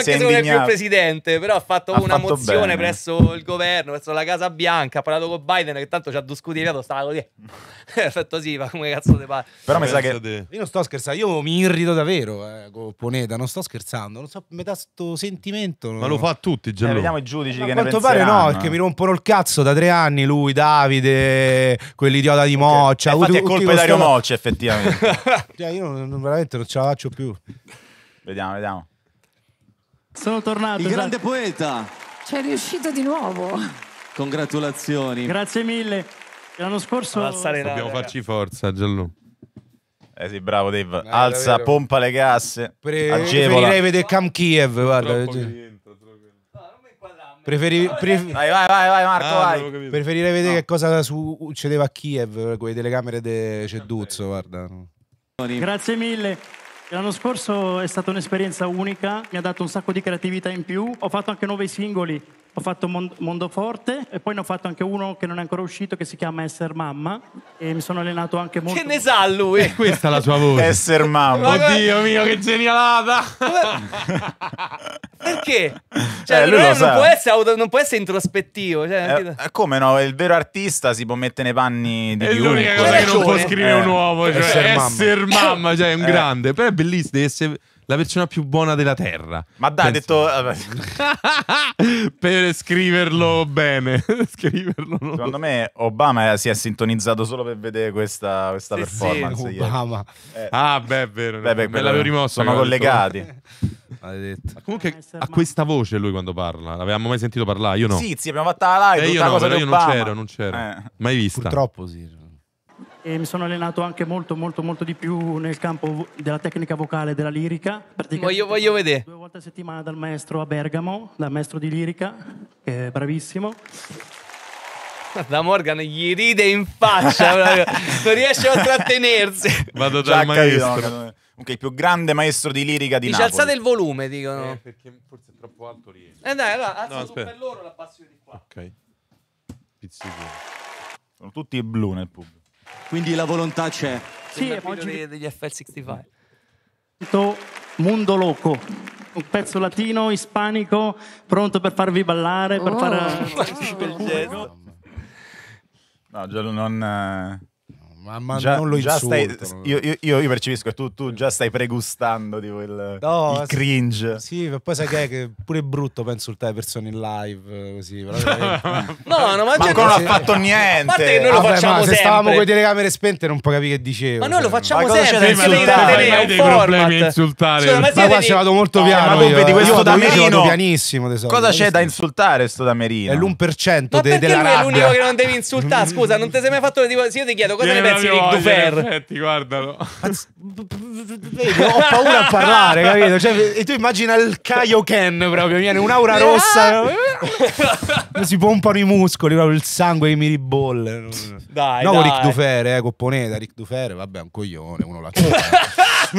se non è più presidente, però ha fatto ha una fatto mozione bene. presso il governo, presso la Casa Bianca, ha parlato con Biden che tanto ci ha discutiviato, stava così. *laughs* ha fatto sì, ma come cazzo te pare? Però mi sa che io non sto scherzando, io mi irrito davvero eh, con Poneta, non sto scherzando, non so, metà sto sentimento. Ma lo fa a tutti, già. Eh, vediamo i giudici ma che ne penseranno. A quanto pare no, perché mi rompono il cazzo da tre anni lui, Davide, quell'idiota di okay. Cioè, Moccia. Eh, infatti è colpa di Dario Moccia, effettivamente. *laughs* cioè, io io non, veramente non ce la faccio più. Vediamo, vediamo. Sono tornato. Il grande esatto. poeta. C'è cioè, riuscito di nuovo. Congratulazioni. Grazie mille. L'anno scorso... Alzare Dobbiamo farci forza, Gianlu. Eh sì, bravo Dave. Eh, Alza, pompa le casse. Pre- agevola. Preferirei vedere Cam Kiev, guarda. Cioè. Preferi, pref... Vai, vai, vai, Marco, ah, vai. Preferirei vedere no. che cosa succedeva a Kiev con le telecamere di de... Ceduzzo, guarda. Grazie mille. L'anno scorso è stata un'esperienza unica, mi ha dato un sacco di creatività in più, ho fatto anche nuovi singoli ho fatto Mondo Forte e poi ne ho fatto anche uno che non è ancora uscito che si chiama Esser Mamma e mi sono allenato anche molto. Che ne sa lui? Eh, questa è la sua voce. Esser Mamma. Oddio mio, che genialata! Perché? Cioè, eh, lui non, non, può essere non può essere introspettivo. Cioè, eh, eh, come no? Il vero artista si può mettere nei panni di è chiunque. L'unica cosa che non può scrivere un eh. uomo, cioè, Esser Mamma, mamma cioè, è un eh. grande. Però è bellissimo, essere la persona più buona della Terra. Ma dai, ha detto... *laughs* per scriverlo bene. *laughs* scriverlo Secondo me Obama si è sintonizzato solo per vedere questa, questa sì, performance. Sì, Obama. Eh. Ah, beh, è vero. Beh, beh, me l'avevo rimosso. Sono collegati. *laughs* Maledetto. Comunque ha questa voce lui quando parla. L'avevamo mai sentito parlare? Io no. Sì, sì, abbiamo fatto la live. Eh, io, no, io non c'ero, non c'ero. Eh. Mai vista. Purtroppo sì e mi sono allenato anche molto molto molto di più nel campo della tecnica vocale e della lirica. Voglio, voglio vedere. Due volte a settimana dal maestro a Bergamo, dal maestro di lirica, che è bravissimo. la *laughs* Morgan gli ride in faccia, non riesce a trattenersi. *laughs* Vado dal Giacca maestro. Comunque il più grande maestro di lirica di Dice, Napoli. alzate il volume, dicono. Eh, perché forse è troppo alto lì. Eh dai, allora alza no, per loro la passione di qua. Ok. Pizzico. Sono tutti blu nel pubblico. Quindi la volontà c'è. Sì, è oggi... dei, degli FL65. Mondo Loco, un pezzo latino, ispanico, pronto per farvi ballare, per oh. fare... *laughs* Oh. No, Giallo non... Eh, Mamma mia, non lo insulto. Stai, io, io, io, percepisco che tu, tu, già stai pregustando tipo, il, no, il cringe. Sì, sì poi sai che, è che pure è brutto per insultare persone in live eh, così. Però, *laughs* no, no, ma, ancora non ha fatto niente. A noi lo Vabbè, facciamo se stavamo con le telecamere spente non puoi capire che dicevo. Ma noi lo cioè. facciamo ma sempre, ma insultare, dei problemi a insultare. Cioè, ma qua ci vado molto piano. Ma vedi questo da pianissimo, Cosa c'è da insultare sto da È l'1% della rabbia. Ma perché lui è l'unico che non devi insultare? Scusa, non ti sei mai fatto io ti chiedo cosa ne pensi grazie Ric Dufer. Effetti, eh, guardalo. ho paura a parlare, capito? Cioè, e tu immagina il Kaioken proprio, viene un'aura eh, rossa. Ah! Eh. si pompano i muscoli, proprio il sangue che mi ribolle. Dai, no, dai. Ric Dufer, eh, copponeta, Rick Dufer, vabbè, è un coglione, uno la *laughs* È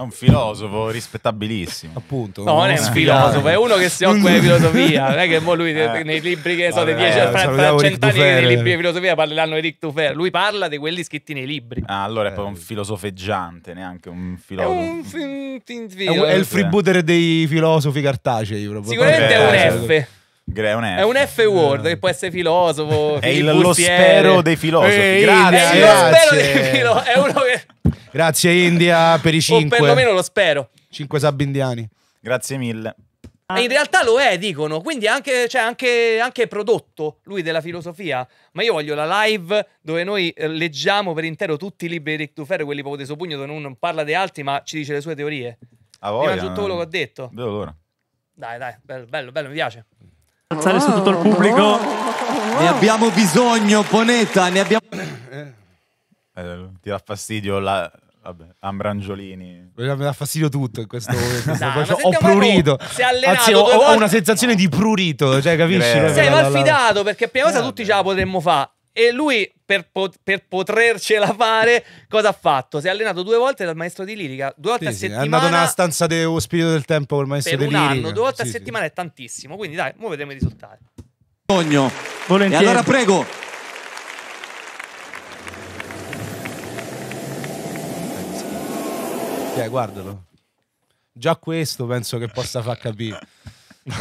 un filosofo rispettabilissimo. Appunto. No, non, è un filosofo, è uno che si *laughs* occupa di filosofia. Non è che mo lui nei libri che so, dei 10 fra, fra cent'anni nei libri di filosofia parleranno di Rick Dufer. Lui parla di quelli quelli scritti nei libri. Ah, allora è proprio un eh, filosofeggiante, neanche un filosofo. È, un film, è, un, è il freebooter dei filosofi cartacei. Proprio. Sicuramente eh, è un F. È un F. È un F word eh. che può essere filosofo. È il, lo spero dei filosofi. Ehi, grazie. È, grazie. Dei filo- è uno che... Grazie India per i cinque. O perlomeno lo spero. 5 sabbi indiani. Grazie mille. In realtà lo è, dicono. Quindi anche, cioè anche, anche prodotto lui della filosofia. Ma io voglio la live dove noi eh, leggiamo per intero tutti i libri di Rick Dufer, quelli proprio di suo pugno, dove non parla di altri, ma ci dice le sue teorie. A voglia, Prima tutto quello che ho eh. detto. Bello l'ora. Dai, dai, bello, bello, bello mi piace. Alzare su tutto il pubblico. Ne abbiamo bisogno, Poneta, ne abbiamo... Eh, ti dà fastidio la, Vabbè, Ambrangiolini. Mi dà fastidio tutto in questo *laughs* momento. cioè, ho prurito. Sei allenato Anzi, ho, ho una sensazione di prurito, cioè, capisci? Beh, sei malfidato perché prima cosa eh, tutti eh. ce la potremmo fare. E lui, per, pot- per, potercela fare, cosa ha fatto? Si è allenato due volte dal maestro di lirica, due volte sì, a sì. settimana. È andato nella stanza dello spirito del tempo col maestro di lirica. Anno, due volte sì, a settimana è tantissimo. Quindi, dai, ora vedremo i risultati. Voglio. Volentieri. E allora prego, Dai, guardalo. Già questo penso che possa far capire.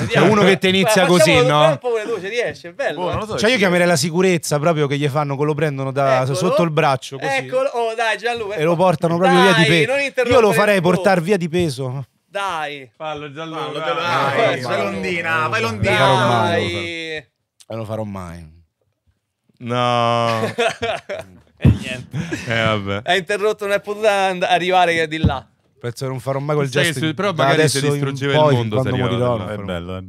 C'è uno che te inizia Beh, così, no? Pure tu ci riesci, è bello. Boh, eh. so cioè, io chiamerei la sicurezza proprio che gli fanno, che lo prendono da, sotto il braccio. Così, Eccolo, oh dai, Gianluca. E lo portano proprio dai, via di peso. Io lo farei portare via di peso. Dai, fallo Gianluca. Fallo, Gianluca. Dai, dai, fai Londina, fai Londina. Dai. Non lo farò mai. No. *laughs* *laughs* E niente. *laughs* Eh, vabbè. Ha interrotto non è potuta and- arrivare di là. Penso che non farò mai quel Sai gesto. che però magari se adesso distruggeva il mondo, quando sarebbe- morirò, non è farò- bello. eh.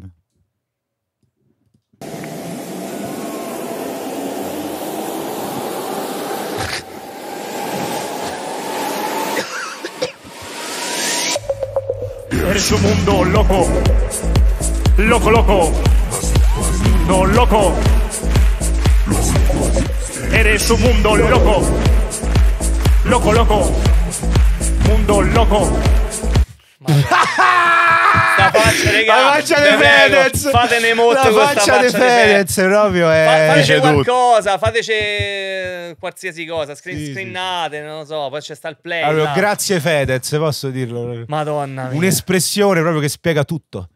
Eres un mundo loco. Loco, loco. Mundo loco. Eres un mundo loco. Loco, loco. Mundo loco. La faccia, regà, di Fedez fatene ne molto la faccia di Fedez proprio è Fa, eh, fateci qualcosa fateci qualsiasi cosa screen, sì, screenate sì. non lo so poi c'è sta il play allora, grazie Fedez posso dirlo madonna un'espressione proprio che spiega tutto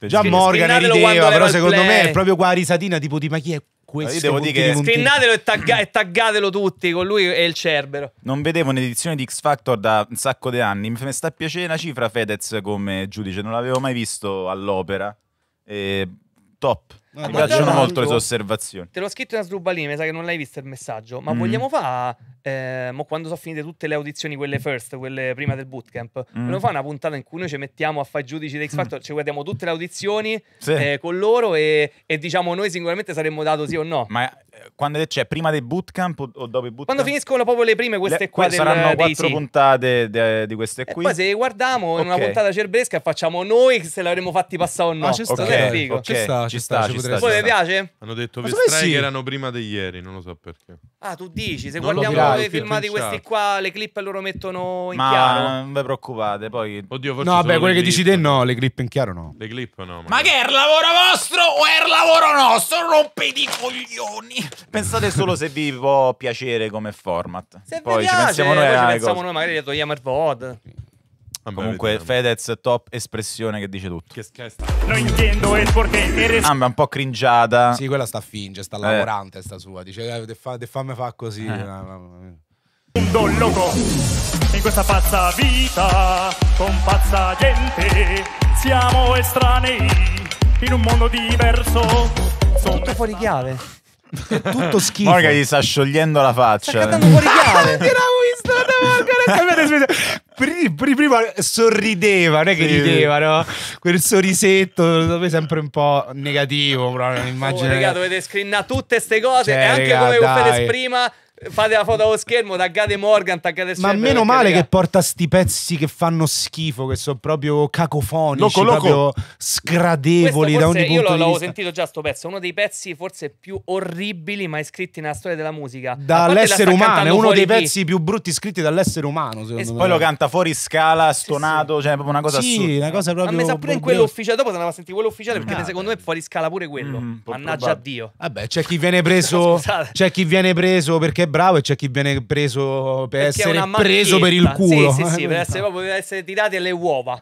Già Morgan rideva, però secondo me è proprio qua la risatina tipo di ma chi è quel Io devo dire che screenatelo e, tagga- e, taggatelo tutti con lui e il Cerbero. Non vedevo un'edizione di X Factor da un sacco di anni. Mi sta a piacere una cifra Fedez come giudice, non l'avevo mai visto all'opera. E top. Eh, mi piacciono molto le sue osservazioni. Te l'ho scritto in Asdrubalì, mi sa che non l'hai visto il messaggio. Ma mm. vogliamo fare, eh, quando sono finite tutte le audizioni, quelle first, quelle prima del bootcamp, mm. vogliamo fare una puntata in cui noi ci mettiamo a fare giudici di X mm. Factor, mm. ci guardiamo tutte le audizioni sì. eh, con loro e, e, diciamo noi singolarmente saremmo dato sì o no. Ma eh, quando c'è cioè, prima del bootcamp o, dopo il bootcamp? Quando finiscono proprio le prime queste le, qua del, saranno quattro puntate de, di queste qui. E poi se guardiamo okay. in una puntata cerbesca facciamo noi se l'avremmo fatti passare o no. Ah, ci sta, okay. Ci sta, ci sta, ci sta stagione. Poi vi piace? Hanno detto Ma sì. erano prima di ieri, non lo so perché. Ah, tu dici, se non guardiamo i filmati questi qua, le clip loro mettono in ma chiaro. non vi preoccupate, poi... Oddio, forse No, vabbè, quelle che dici te no, le clip in chiaro no. Le clip no. Ma, ma che è il lavoro vostro o è il lavoro nostro? Rompete i coglioni! Pensate solo se vi può piacere come format. Se poi ci piace, pensiamo noi, poi ci eh, pensiamo noi magari togliamo il VOD. Vabbè, Comunque vediamo. Fedez top espressione che dice tutto. Che, che No intendo il portiere. Gamba ah, un po' cringiata. Sì, quella sta a finge, sta eh. lavorante sta sua. Dice eh, "De fa, de fammi fa così". Eh. Ah, un don loco in questa pazza vita con pazza gente siamo estranei in un mondo diverso. Sono tutto fuori chiave. È tutto schifo. Morgan gli sta sciogliendo la faccia. Sta cantando fuori chiave. *laughs* *laughs* Prima sorrideva, non è che rideva, no? Quel sorrisetto sempre un po' negativo, però un'immagine. Oh, raga, dovete scrinnare tutte queste cose cioè, e anche raga, come dai. Fedez prima Fate la foto allo schermo, taggate Morgan, taggate il Ma meno male che porta sti pezzi che fanno schifo, che sono proprio cacofonici, loco, proprio sgradevoli da ogni punto di vista. Io l'avevo sentito già sto pezzo, uno dei pezzi forse più orribili mai scritti nella storia della musica. Dall'essere umano, è uno dei pezzi più brutti scritti dall'essere umano, secondo es- me. Poi lo canta fuori scala, stonato, sì, sì. cioè proprio una cosa sì, assurda. una cosa proprio... Ma mi sa pure in quello ufficiale, dopo se andava a sentire quello ufficiale, perché ah. secondo me è fuori scala pure quello. Mm, Mannaggia a Dio. Vabbè, c'è chi viene *laughs* preso... c'è chi viene preso perché è bravo e c'è chi viene preso per Perché essere preso per il culo. Sì, sì, sì, per eh. essere, proprio, per essere tirati alle uova.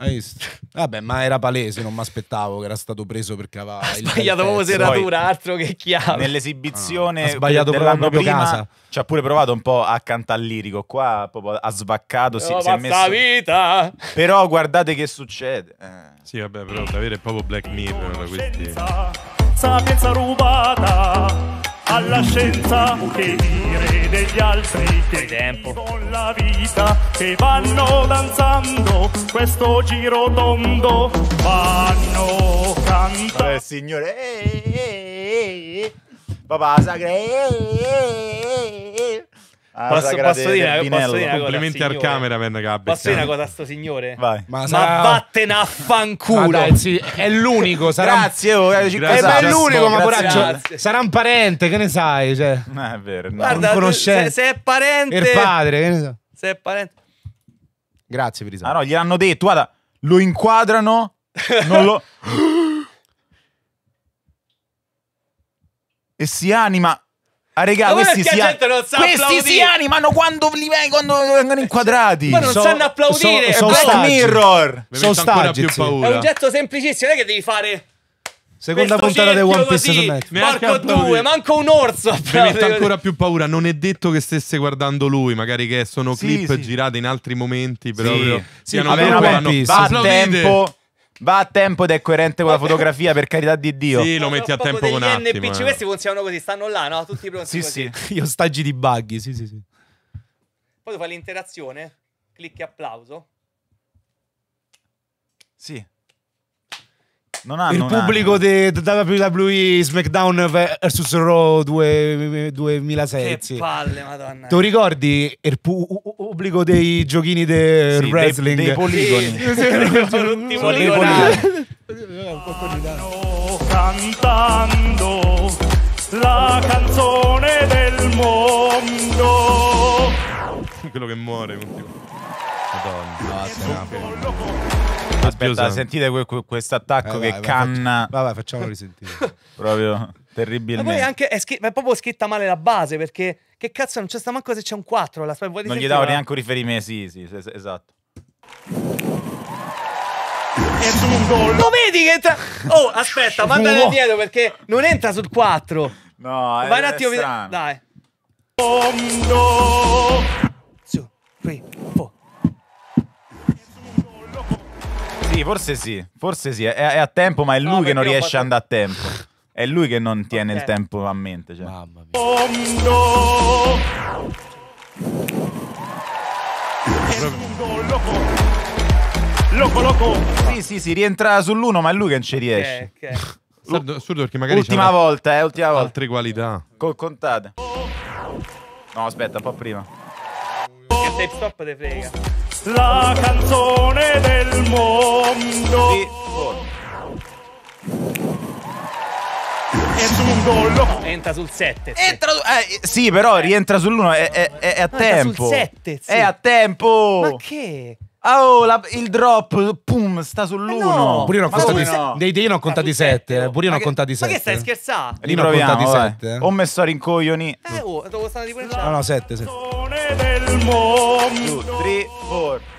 Vabbè, ma era palese, non mi aspettavo che era stato preso perché aveva ha sbagliato proprio serratura, altro che chiave. Nell'esibizione ah, ha sbagliato proprio prima, casa. Ci ha pure provato un po' accanto al lirico, qua proprio ha svaccato, si, si è messo vita. Però guardate che succede. Eh. Sì, vabbè, però davvero è proprio Black Mirror, quindi sapienza rubata alla scienza che dire degli altri che tempo con la vita che vanno danzando questo giro tondo vanno cantando eh, signore eh, eh, eh, eh, eh. papà sacra eh, eh, eh. eh. Ah, posso, posso, dire, posso, dire, complimenti al cameraman che ha Posso dire una cosa a sto signore? Vai. Ma, sarà... ma vattene a fanculo. sì, è l'unico. Sarà... grazie, oh, eh, grazie, È l'unico, ma coraggio. Sarà un parente, che ne sai? Cioè, no, è vero. No. Guarda, un Se, se è parente. Il padre, che ne so. Se è parente. Grazie per i Ah no, gliel'hanno detto, guarda, lo inquadrano, non lo... *laughs* e si anima Ah, regà, ma questi si, gente questi si animano quando li quando vengono inquadrati. Ma non so, sanno applaudire. So, so Black Mirror. sono staggi. Più paura. È un getto semplicissimo, non è che devi fare. Seconda puntata di One Piece su Netflix. Porco due, manco un orso. Mi metto ancora più paura. Non è detto che stesse guardando lui, magari che sono sì, clip sì. girate in altri momenti. Però sì, proprio, sì, piano piano. Va a tempo Va a tempo ed è coerente con la fotografia, per carità di Dio. Sì, lo metti a tempo con attimo. NPC, eh. questi funzionano così, stanno là, no? Tutti pronti Sì, sì, *laughs* gli ostaggi di buggy, sì, sì, sì. Poi tu fai l'interazione, clicchi applauso. Sì. Non hanno il pubblico di WWE SmackDown vs Raw 2006. Che palle, madonna. Tu ricordi il pubblico dei giochini del sì, wrestling? Dei, dei poligoni. Sì, sono tutti poligonali. Cantando la canzone del mondo. Quello che muore. Madonna. No, Aspetta, sentite que- que- questo attacco eh, che vai, canna. Vabbè, facciamolo risentire. *laughs* Proprio terribilmente. Ma poi anche è, scr- è, proprio scritta male la base perché che cazzo non c'è sta manco se c'è un 4. La... Vuoi non gli davo neanche un riferimento. Sì, sì, sì, esatto. Lo vedi che entra. Oh, aspetta, *laughs* mandalo indietro perché non entra sul 4. No, è Vai un attimo, è vi... dai. One, two, three, Sì, forse sì, forse sì. È, è a tempo, ma è lui no, che non riesce fatto... ad andare a tempo. È lui che non tiene okay. il tempo a mente. Cioè. Mamma mia. Oh, Loco, loco. Sì, sì, sì, rientra sull'uno, ma è lui che non ci riesce. Okay, okay. Assurdo, assurdo perché magari Ultima volta, eh, ultima volta. Altre qualità. Col contate. No, aspetta, un po' prima. Che tape stop te frega la canzone del mondo. Sì. Entra sul gol. Entra sul 7. Sì. Entra, eh, sì, però rientra sull'1. È, è, è, a tempo. Entra sul 7. Sì. È a tempo. Ma che? Oh, la, il drop, pum, sta sull'uno. Eh no, pure io ne ho contati sette. Dei, eh, io ne ho contati sette. Pure io ne ho contati 7. Ma che stai scherzando? Lì ne ho contati 7. Ho messo a rincoglioni. Eh, oh, devo stare di quella. No, no, sette, 7. Due, tre, quattro.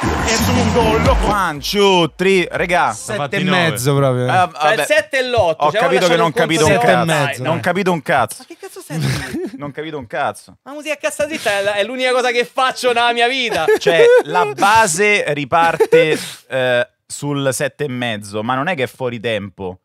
Nessun gol. One, two, three, regà. Sette e mezzo proprio. Eh, vabbè. Cioè, sette e l'otto. Ho cioè, capito che non capito un cazzo. Mezzo, non eh. capito un cazzo. Ma che cazzo senti? *laughs* non capito un cazzo. Ma musica a cassa dritta è l'unica cosa che faccio nella mia vita. Cioè, la base riparte eh, sul sette e mezzo, ma non è che è fuori tempo.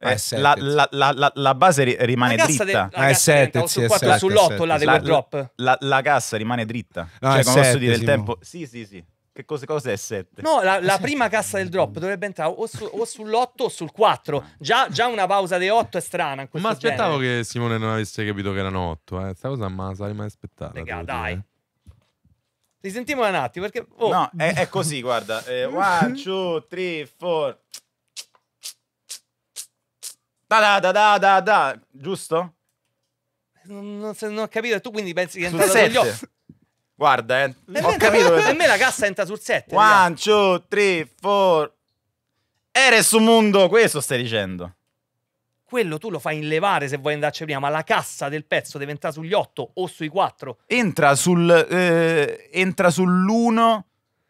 Eh, la, la, la, la, base rimane dritta. la ah, è 7, sì, sull'8 là del drop. La, cassa rimane dritta. No, cioè, è 7, dire il tempo. Sì, sì, sì. Che cosa, cosa è 7? No, la, la eh, prima cassa del drop dovrebbe entrare o, su, o sull'8 o sul 4. Già, già, una pausa di 8 è strana. Ma aspettavo genere. che Simone non avesse capito che erano 8. Eh. Sta cosa ma la sarei mai aspettata. Raga, dai. Risentiamola un attimo perché... Oh. No, è, è, così, guarda. 1, 2, 3, 4. Da da da da da, giusto? Non, non, non, ho capito. Tu quindi pensi che è entrato dagli 8? Guarda, eh. E ho capito. Per *laughs* me la cassa entra sul 7. 1, 2, 3, 4. Eres un mondo, questo stai dicendo. Quello tu lo fai in levare se vuoi andarci prima, ma la cassa del pezzo deve entrare sugli 8 o sui 4. Entra sul eh, entra sull'1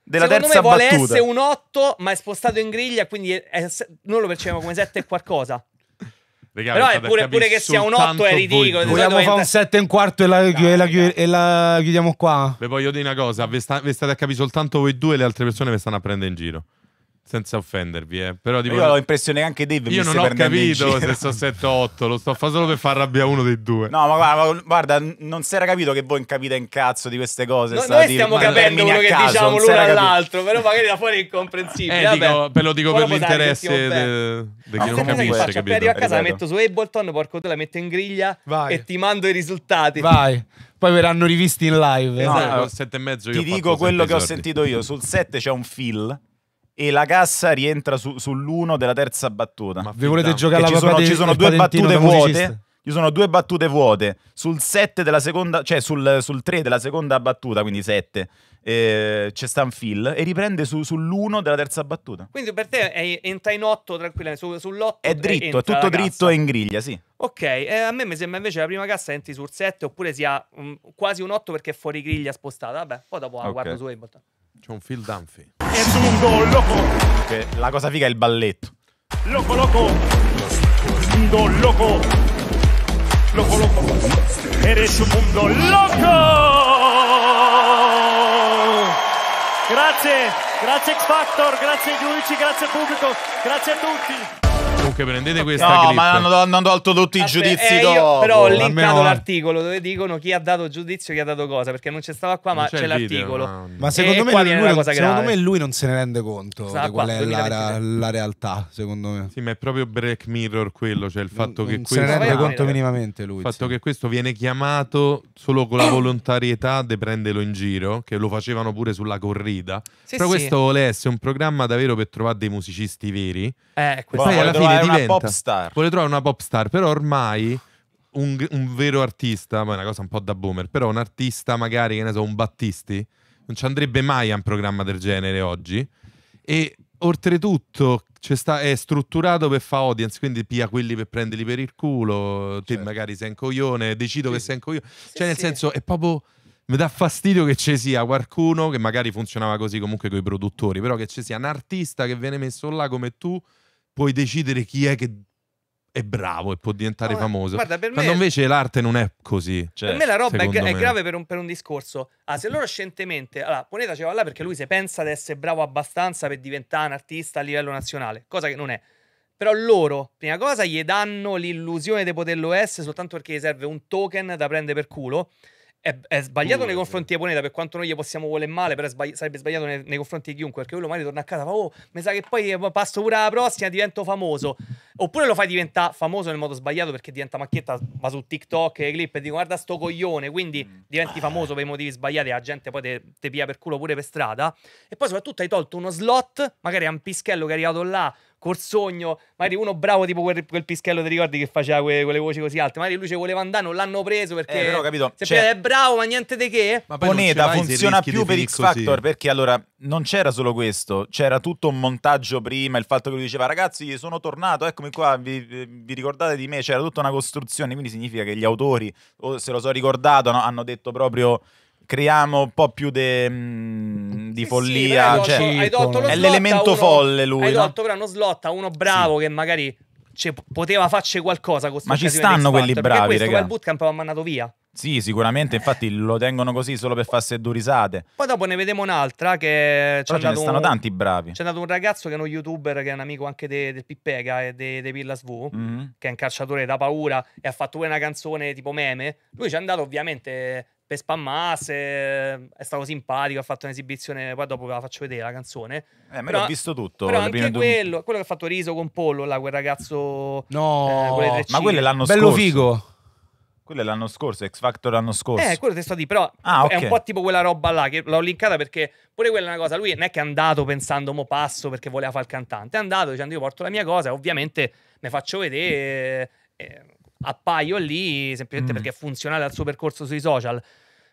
della Secondo terza me battuta. essere un 8, ma è spostato in griglia, quindi è, è, noi lo percepiamo come 7 e qualcosa. Regà, Però pure, pure che sia un 8 è ridicolo. Vogliamo fare un 7 e un quarto e la, no, e la, e la chiudiamo qua. Vi voglio dire una cosa: vi, state a capire soltanto voi due, e le altre persone vi stanno a prendere in giro senza offendervi, eh. però dico, io ho l'impressione che anche Dave io non ho capito se sono 7 8, lo sto fa solo per far arrabbiare uno dei due. No, ma guarda, ma guarda non si era capito che voi incapite in cazzo di queste cose. No, noi stiamo capendo quello che caso, diciamo l'uno all'altro, però magari da fuori è incomprensibile. Eh, Vabbè, lo dico per l'interesse di chi ah, non capisce. Cioè, arrivo a casa, la esatto. metto su Ableton, porco te la metto in griglia e ti mando i risultati. Vai poi verranno rivisti in live. Esatto. No, esatto. sette e mezzo Ti dico quello che ho sentito io. Sul 7 c'è un fill e la cassa rientra su, sull'1 della terza battuta. Ma vi volete giocare la ci sono, ci sono due battute vuote. Ci sono due battute vuote sul 7 della seconda, cioè sul, sul 3 della seconda battuta, quindi 7. Eh, c'è Stan Phil e riprende su, sull'1 della terza battuta. Quindi per te è, entra in 8 tranquilla, su, sull'8 è dritto, è tutto dritto e in griglia, sì. Ok, eh, a me mi sembra invece la prima cassa entri sul 7 oppure sia um, quasi un 8 perché è fuori griglia spostata. Vabbè, poi dopo la okay. guardo su e importante. C'è un Phil Dunphy. Che la cosa figa è il balletto. Loco loco. Mundo loco. Loco loco. Eres un mundo loco. Grazie, grazie X Factor, grazie Giudici, grazie pubblico, grazie a tutti. Comunque prendete questa no, clip. ma hanno, hanno tolto tutti Aspetta, i eh, giudizi eh, dopo. però ho linkato l'articolo dove dicono chi ha dato giudizio, e chi ha dato cosa, perché non c'è stava qua, ma c'è, l'articolo. No. Ma secondo, me, lui, lui secondo me lui non se ne rende conto Sarà di qual qua, è la, la, realtà, secondo me. Sì, ma è proprio break Mirror quello, cioè il fatto non, che non questo... se ne rende conto minimamente lui. Il fatto sì. che questo viene chiamato solo con la volontarietà di prenderlo in giro, che lo facevano pure sulla corrida. Sì, però sì. questo vuole essere un programma davvero per trovare dei musicisti veri. Eh, questo poi alla fine trovare diventa, una pop star. Vuole trovare una pop star, però ormai un, un vero artista, ma è una cosa un po' da boomer, però un artista magari, che ne so, un Battisti, non ci andrebbe mai a un programma del genere oggi. E oltretutto sta, è strutturato per fare audience, quindi pia quelli per prenderli per il culo, certo. te magari sei un coglione, decido sì. che sei un coglione. Sì, cioè nel sì. senso è proprio... Mi dà fastidio che ci sia qualcuno che magari funzionava così comunque con i produttori, però che ci sia un artista che viene messo là come tu puoi decidere chi è che è bravo e può diventare no, famoso. Guarda, per Quando me... invece l'arte non è così. Cioè, per me la roba è, gra- è grave per un, per un, discorso. Ah, se loro scientemente. Allora, Poneta ce va là perché lui se pensa di essere bravo abbastanza per diventare un artista a livello nazionale, cosa che non è. Però loro, prima cosa, gli danno l'illusione di poterlo essere soltanto perché gli serve un token da prendere per culo è, è sbagliato uh, nei confronti di Aponeta per quanto noi gli possiamo voler male, però sbagli- sarebbe sbagliato nei, nei, confronti di chiunque, perché quello magari torna a casa e fa oh, mi sa che poi passo pure alla prossima, divento famoso. Oppure lo fai diventare famoso nel modo sbagliato perché diventa macchietta, va su TikTok e clip e dico guarda sto coglione, quindi mm. diventi famoso per i motivi sbagliati, la gente poi te, te pia per culo pure per strada. E poi soprattutto hai tolto uno slot, magari a un pischello che è arrivato là Corsogno, magari uno bravo tipo quel, quel pischello, ti ricordi che faceva que, quelle voci così alte, magari lui ci voleva andare, non l'hanno preso perché... Eh, però capito, cioè, è bravo ma niente di che... Ma Moneta funziona più per X Factor perché allora non c'era solo questo, c'era tutto un montaggio prima, il fatto che lui diceva ragazzi sono tornato, eccomi qua, vi, vi ricordate di me? C'era tutta una costruzione, quindi significa che gli autori, o se lo so ricordato, no, hanno detto proprio creiamo un po' più di di sì, follia. Sì, cioè, con... è l'elemento uno, folle lui. Hai no? tolto però uno slot a uno bravo sì. che magari cioè, poteva farci qualcosa con Ma ci stanno quelli bravi, questo il bootcamp va mandato via. Sì, sicuramente, infatti lo tengono così solo per farsi due risate. Poi dopo ne vediamo un'altra che... Però ce ne stanno un... tanti bravi. C'è andato un ragazzo che è uno youtuber, che è un amico anche del de Pippega e dei de Pillas V, mm-hmm. che è un calciatore da paura e ha fatto pure una canzone tipo meme. Lui ci è andato ovviamente le spammasse, eh, è stato simpatico, ha fatto un'esibizione, poi dopo ve la faccio vedere la canzone. Eh, ma l'ho visto tutto. Però anche quello, quello che ha fatto riso con Pollo, là, quel ragazzo... No, eh, ma quello è l'anno Bello scorso. Bello figo. Quello è l'anno scorso, X Factor l'anno scorso. Eh, quello che sto di, però ah, okay. è un po' tipo quella roba là che l'ho linkata perché pure quella è una cosa. Lui non è che è andato pensando mo passo perché voleva fare il cantante, è andato dicendo io porto la mia cosa, ovviamente ne faccio vedere, eh, appaio lì semplicemente mm. perché è funzionale al suo percorso sui social.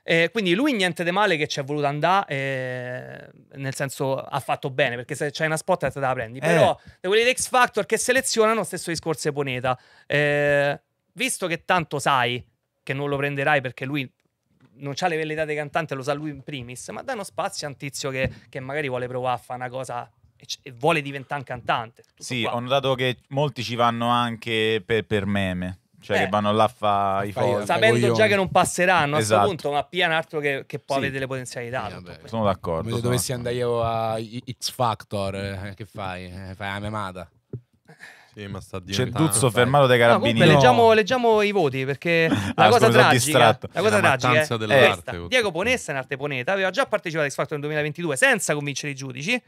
Eh, quindi lui niente di male che ci è voluto andare, eh, nel senso ha fatto bene, perché se c'è una spot te la prendi. Eh. Però da quelli di X Factor che selezionano, stesso discorso di Poneta. Eh, visto che tanto sai che non lo prenderai perché lui non ha le velleità dei cantanti, lo sa lui in primis, ma danno spazio a un tizio che, che magari vuole provare a fare una cosa e vuole diventare un cantante. Sì, qua. ho notato che molti ci vanno anche per, per meme. Cioè, eh. che vanno là a fa i fondi. Sapendo coglioni. già che non passeranno esatto. a questo punto, ma pian altro che, che può sì. avere delle potenzialità. Eh, sì, sono d'accordo. Se dovessi andare io a X Factor, eh, che fai? Eh, fai la memata. Sì, ma sta cioè, diventando... Cerduzzo fermato dai carabinieri. No, leggiamo, leggiamo, i voti perché *laughs* la ah, cosa tragica, la cosa tragica è questa. Eh. Diego Ponessa in arte Poneta aveva già partecipato a X Factor nel 2022 senza convincere i giudici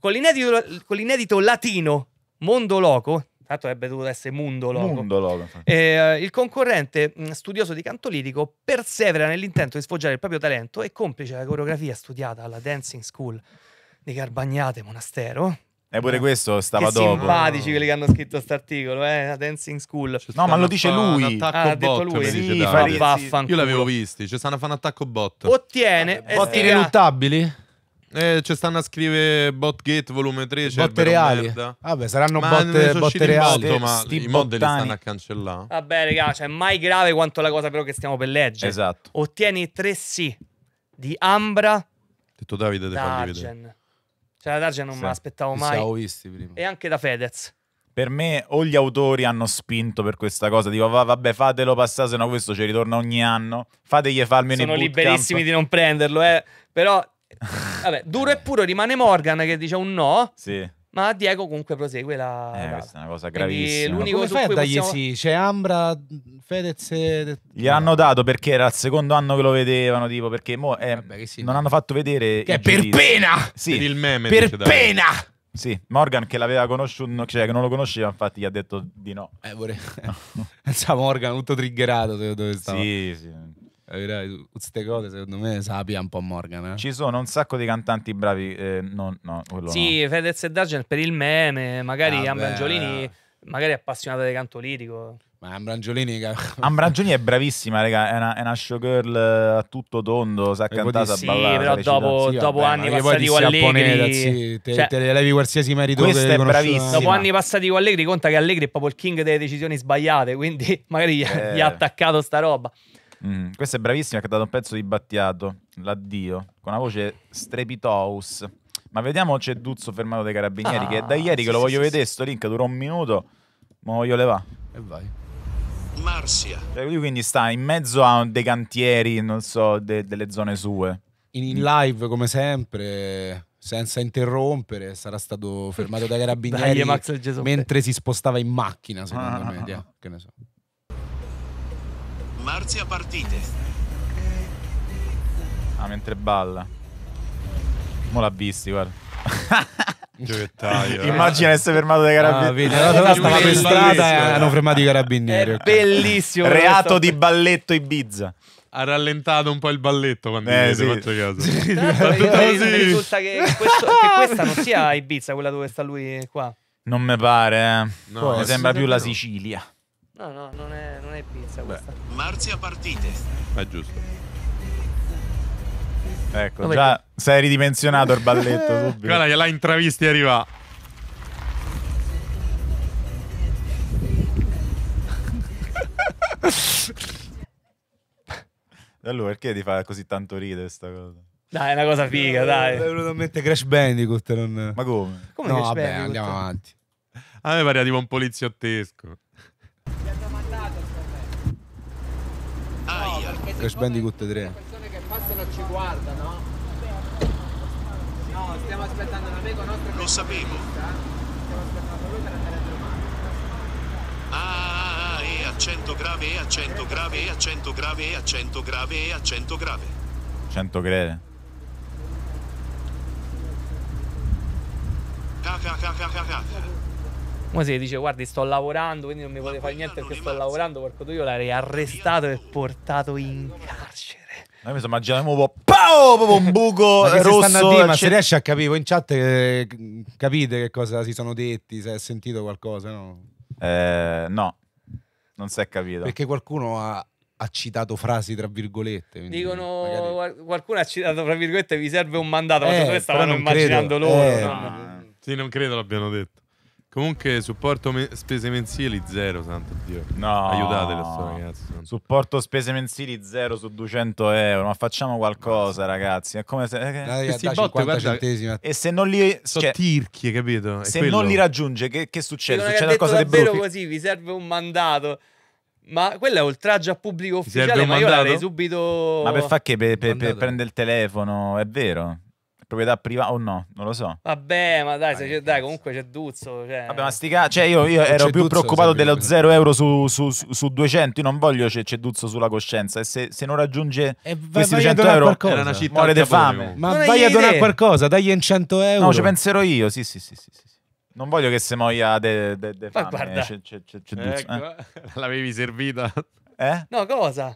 con l'inedito, con l'inedito latino Mondo Loco Tanto avrebbe dovuto essere Mundologo. Mundologo. Eh, il concorrente mm, studioso di canto lirico persevera nell'intento di sfoggiare il proprio talento e complice la coreografia studiata alla Dancing School di Carbagnate Monastero, e pure eh, questo stava che dopo. simpatici quelli che hanno scritto questo articolo, eh, Dancing School. C'è no, ma lo dice lui. Ah, ha detto lui. Sì, fa, sì. Io l'avevo visti, ci cioè, stanno a fare un attacco bot. Ottiene. Botti eh. Eh, ci stanno a scrivere Botgate volume 3. Cioè, botte reali. Merda. Vabbè, saranno ma botte, botte reali. Botto, ma i mod li stanno a cancellare. Vabbè, raga, cioè, mai grave quanto la cosa però che stiamo per leggere. Esatto. Ottieni tre sì di Ambra. Detto Davide, te farli vedere. Cioè, la Dargen non sì. me l'aspettavo mai. Siamo visti prima. E anche da Fedez. Per me o gli autori hanno spinto per questa cosa, dico vabbè fatelo passare, se no questo ci ritorna ogni anno, fategli farmi Sono bootcamp. liberissimi di non prenderlo, eh. Però Vabbè, duro e puro rimane Morgan che dice un no. Sì. Ma Diego comunque prosegue la. Eh, questa è una cosa gravissima. Quindi l'unico Come su fai cui a dargli possiamo... sì? C'è Ambra, Fedez. E... Gli hanno dato perché era il secondo anno che lo vedevano. Tipo, perché mo, eh, Vabbè, sì, non hanno fatto vedere. Che è per giudizi. pena! Sì, per il meme. Per dice, pena! Sì, Morgan che l'aveva conosciuto, cioè che non lo conosceva, infatti gli ha detto di no. Eh, vorrei. *laughs* *laughs* Morgan, tutto triggerato. Dove stava. Sì, sì. Tutte queste cose secondo me sappia un po' Morgan. Eh? Ci sono un sacco di cantanti bravi. Eh, no, no, sì, no. Fedez e Dagen per il meme, magari ah, Ambrangiolini, eh. magari appassionata di canto lirico. Ma Ambrangiolini, *laughs* Ambrangiolini è bravissima, raga. È una, è una showgirl eh, a tutto tondo. si è cantata, sì, ballata. Però dopo, sì, dopo vabbè, anni passati con Allegri, te, cioè, te levi qualsiasi merito. Questo è bravissimo. Dopo anni passati con Allegri, conta che Allegri è proprio il king delle decisioni sbagliate. Quindi *laughs* magari gli, eh. gli ha eh. attaccato sta roba. Mm, questa è bravissima, che ha dato un pezzo di Battiato, l'addio, con una voce strepitous. Ma vediamo c'è Duzzo fermato dai carabinieri, ah, che è da ah, ieri sì, che lo sì, voglio sì, vedere, sto link dura un minuto, ma voglio levare. E vai. Marsia. Cioè, lui quindi sta in mezzo a dei cantieri, non so, de delle zone sue. In, in mm. live, come sempre, senza interrompere, sarà stato fermato dai *laughs* carabinieri Dai, mentre si spostava in macchina, secondo ah, me. Ah, ah, che ne so. Marzia partite. Ah, mentre balla. Mo l'ha visti, guarda. *laughs* Giocattaio. Eh. Immagina essere fermato dai ah, carabinieri. Ah, allora stava per strada e hanno fermato i carabinieri. Okay. Bellissimo. Reato di balletto Ibiza ha rallentato un po' il balletto quando eh, sì. fatto caso. Sì. Mi risulta che, questo, che, questa non sia Ibiza, quella dove sta lui qua. Non mi pare, eh. no, mi sembra più la Sicilia. No, no, non è, non è pizza Beh. questa. Marzia partite. È giusto. Ecco, Vabbè. già sei ridimensionato il balletto *laughs* subito. Guarda che l'ha intravisti arriva. Allora, perché ti fa così tanto ridere questa cosa? Dai, è una cosa figa, eh, dai. è venuto in mente Crash Bandicoot. Non... Ma come? Come no, Crash vabbè, Bandicoot? andiamo avanti. A me pareva tipo un poliziottesco. Crash Bandicoot 3. Le persone che passano ci guardano. No, stiamo aspettando un amico nostro. Lo sapevo. Eh. Stiamo aspettando lui per andare a domani. Ah, ah, ah e eh, accento grave, e accento grave, e accento grave, e accento grave, e accento grave. 100 grave. Caca, caca, caca, caca. Come si dice, guardi, sto lavorando, quindi non mi potete fare niente perché sto lavorando, porco io l'hai arrestato e portato in carcere. Noi mi sono immaginato un po' pow, proprio un buco ma rosso. Dire, ma se riesci a capire, voi in chat eh, capite che cosa si sono detti, se hai sentito qualcosa, no? Eh, no, non si è capito. Perché qualcuno ha, ha citato frasi tra virgolette. Dicono, magari... qualcuno ha citato tra virgolette, vi serve un mandato, eh, ma stavano immaginando credo. loro. Eh, no. No. Sì, non credo l'abbiano detto. Comunque, supporto me- spese mensili zero, santo Dio. No. Aiutatelo sto ragazzo. Santo. Supporto spese mensili zero su 200 euro. Ma facciamo qualcosa, ragazzi. È come se... Eh, dai, Questi dai, bot, guarda, centesima. E se non li... Sono cioè, tirchi, capito? È se quello. non li raggiunge, che, che succede? Non succede qualcosa di così, vi serve un mandato. Ma quello è oltraggio a pubblico ufficiale, ma mandato? io l'avrei subito... Ma per fare che? Per, per, per prendere il telefono, è vero? proprietà privata o no, non lo so. Vabbè, ma dai, ah, dai, dai comunque c'è Duzzo. Cioè... Vabbè, ma stica, cioè io, io ero più Duzzo, preoccupato dello 0 euro su, su, su, 200, io non voglio c'è, c'è Duzzo sulla coscienza e se, se non raggiunge e vai, questi vai 200 euro muore di fame. Ma vai a donare idea. qualcosa, dagli in 100 euro. No, ci penserò io, sì, sì, sì, sì. sì. Non voglio che se muoia de, de, de fame. Ma guarda. c'è, c'è, c'è Duzzo. Ecco, eh. *laughs* L'avevi servita. Eh? No, cosa?